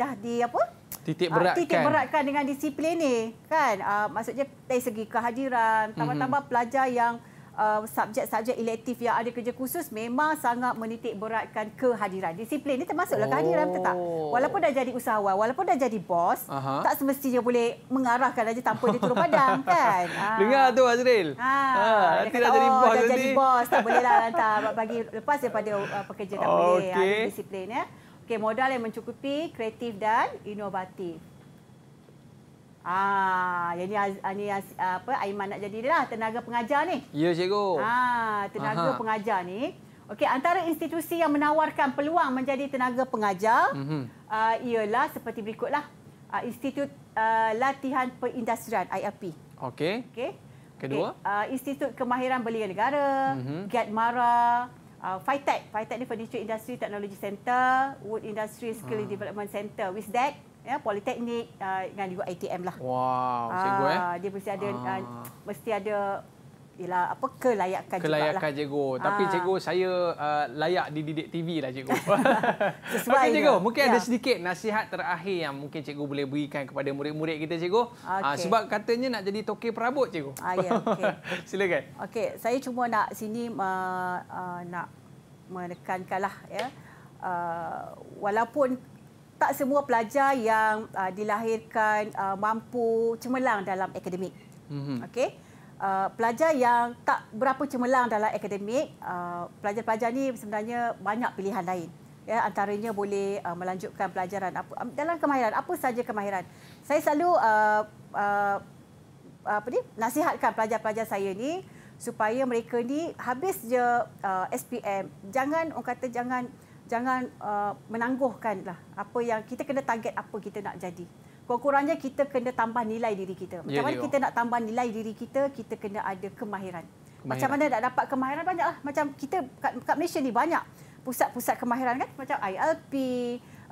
dah di apa? Titik beratkan. Uh, titik beratkan dengan disiplin ni kan. Uh, maksudnya dari segi kehadiran, tambah-tambah hmm. pelajar yang Uh, subjek-subjek elektif yang ada kerja khusus memang sangat menitik beratkan kehadiran. Disiplin ini termasuklah oh. kehadiran betul tak? Oh. Walaupun dah jadi usahawan, walaupun dah jadi bos, Aha. tak semestinya boleh mengarahkan aja tanpa dia turun padang *laughs* kan? Ha. Dengar tu Azril. Ha. ha. Dia dah jadi oh, bos nanti. bos, tak boleh lah hantar bagi lepas daripada uh, pekerja tak oh, boleh. Okay. Ha, disiplin ya. Okay, modal yang mencukupi, kreatif dan inovatif. Ah, jadi ini apa Aiman nak jadi lah tenaga pengajar ni. Ya, cikgu. Ah, tenaga Aha. pengajar ni. Okey, antara institusi yang menawarkan peluang menjadi tenaga pengajar mm-hmm. uh, ialah seperti berikutlah. Uh, ah, Institut uh, Latihan Perindustrian IAP. Okey. Okey. Kedua, okay. uh, Institut Kemahiran Belia Negara, mm-hmm. Gatmara, uh, Fitech. Fitech ni Furniture Industry Technology Center, Wood Industry Skill ah. Development Center, Wisdek ya eh, politeknik uh, ah, dengan juga ITM lah. Wow, ah, cikgu uh, eh. dia mesti ada uh. Uh, mesti ada ialah apa kelayakan kelayakan lah. cikgu lah. tapi Aa. cikgu saya uh, layak di didik TV lah cikgu *laughs* sesuai okay, cikgu mungkin ya. ada sedikit nasihat terakhir yang mungkin cikgu boleh berikan kepada murid-murid kita cikgu okay. uh, sebab katanya nak jadi toke perabot cikgu ah, ya, okay. *laughs* silakan okey saya cuma nak sini uh, uh, nak menekankanlah ya uh, walaupun tak semua pelajar yang uh, dilahirkan uh, mampu cemerlang dalam akademik. Mm-hmm. Okey. Uh, pelajar yang tak berapa cemerlang dalam akademik, uh, pelajar-pelajar ni sebenarnya banyak pilihan lain. Ya, antaranya boleh uh, melanjutkan pelajaran apa um, dalam kemahiran apa saja kemahiran. Saya selalu uh, uh, apa ni nasihatkan pelajar-pelajar saya ni supaya mereka ni habis je uh, SPM. Jangan orang kata jangan jangan uh, lah apa yang kita kena target apa kita nak jadi. Kurang-kurangnya kita kena tambah nilai diri kita. Macam yeah, mana dia. Ya. kita nak tambah nilai diri kita, kita kena ada kemahiran. kemahiran. Macam mana nak dapat kemahiran banyak lah? Macam kita kat, kat Malaysia ni banyak pusat-pusat kemahiran kan macam ILP,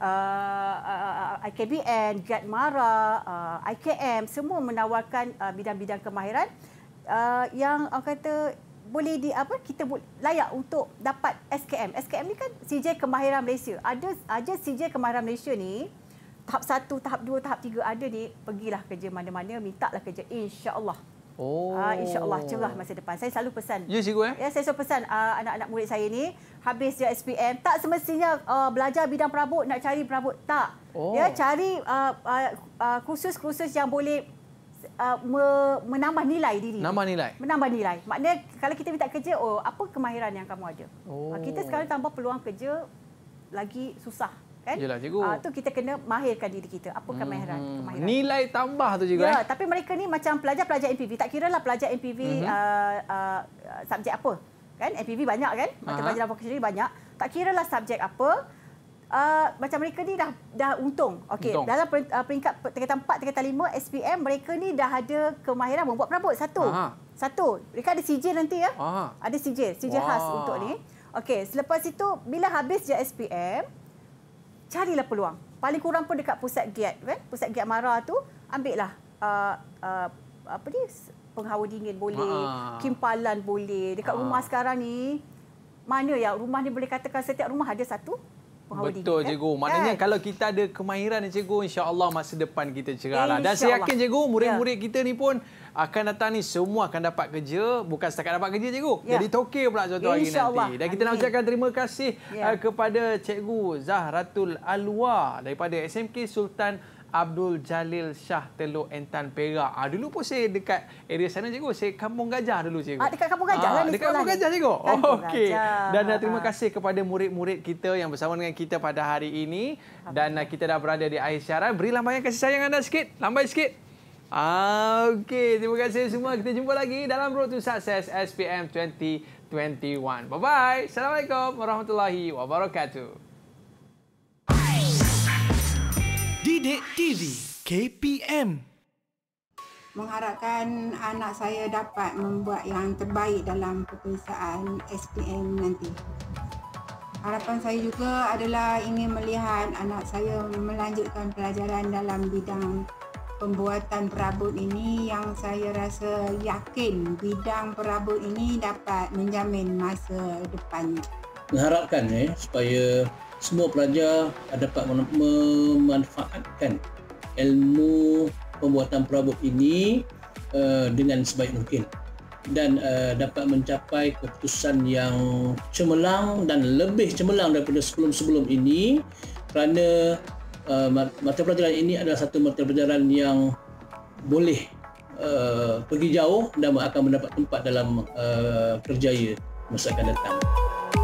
uh, uh, IKBN, GAD MARA, uh, IKM semua menawarkan uh, bidang-bidang kemahiran uh, yang orang kata boleh di apa kita layak untuk dapat SKM. SKM ni kan CJ Kemahiran Malaysia. Ada aja CJ Kemahiran Malaysia ni tahap 1, tahap 2, tahap 3 ada ni pergilah kerja mana-mana minta lah kerja insya-Allah. Oh. Uh, insya-Allah cerah masa depan. Saya selalu pesan. Ya, yes, cikgu eh. Ya, saya selalu pesan uh, anak-anak murid saya ni habis dia SPM tak semestinya uh, belajar bidang perabot nak cari perabot tak. Oh. Ya, cari uh, uh, uh, kursus-kursus yang boleh uh, menambah nilai diri. Menambah nilai. Menambah nilai. Maknanya kalau kita minta kerja, oh apa kemahiran yang kamu ada? Oh. Ah, kita sekarang tambah peluang kerja lagi susah. Kan? Yelah, cikgu. Uh, tu kita kena mahirkan diri kita. Apa hmm. kemahiran? Nilai tambah tu cikgu. Ya, eh? tapi mereka ni macam pelajar-pelajar MPV. Tak kira lah pelajar MPV hmm. uh, ah, uh, subjek apa. Kan? MPV banyak kan? Mata pelajaran vokasi banyak. Tak kira lah subjek apa uh, macam mereka ni dah dah untung. Okey, dalam ah, peringkat tingkat 4, tingkat lima SPM mereka ni dah ada kemahiran membuat perabot satu. Aha. Satu. Mereka ada sijil nanti ya. Aha. Ada sijil, sijil khas untuk ni. Okey, selepas itu bila habis je SPM, carilah peluang. Paling kurang pun dekat pusat giat, kan? Pusat giat Mara tu, ambil lah uh, ah, uh, apa ni? Penghawa dingin boleh, Aha. kimpalan boleh. Dekat Aha. rumah sekarang ni, mana ya rumah ni boleh katakan setiap rumah ada satu Betul kan? cikgu. Maknanya eh. kalau kita ada kemahiran cikgu, insya-Allah masa depan kita cerahlah. Dan saya yakin cikgu, murid-murid ya. kita ni pun akan datang ni semua akan dapat kerja, bukan setakat dapat kerja cikgu. Ya. Jadi toke pula contoh hari nanti. Allah. Dan kita Amin. nak ucapkan terima kasih ya. Uh, kepada cikgu Zahratul Alwa daripada SMK Sultan Abdul Jalil Shah Teluk Entan Perak. Ah dulu pun saya dekat area sana cikgu, saya Kampung Gajah dulu cikgu. Ah dekat Kampung Gajah ah, lah dekat Kampung Gajah cikgu. Oh, Okey. Dan ah, terima kasih kepada murid-murid kita yang bersama dengan kita pada hari ini dan ah, kita dah berada di air siaran. Beri lambaian kasih sayang anda sikit, lambai sikit. Ah okey, terima kasih semua. Kita jumpa lagi dalam Road to Success SPM 2021. Bye bye. Assalamualaikum warahmatullahi wabarakatuh. Sidik TV KPM Mengharapkan anak saya dapat membuat yang terbaik dalam peperiksaan SPM nanti. Harapan saya juga adalah ingin melihat anak saya melanjutkan pelajaran dalam bidang pembuatan perabot ini yang saya rasa yakin bidang perabot ini dapat menjamin masa depannya. Mengharapkan eh, supaya semua pelajar dapat memanfaatkan ilmu pembuatan perabot ini uh, dengan sebaik mungkin dan uh, dapat mencapai keputusan yang cemerlang dan lebih cemerlang daripada sebelum-sebelum ini kerana uh, mata pelajaran ini adalah satu mata pelajaran yang boleh uh, pergi jauh dan akan mendapat tempat dalam uh, kerjaya masa akan datang.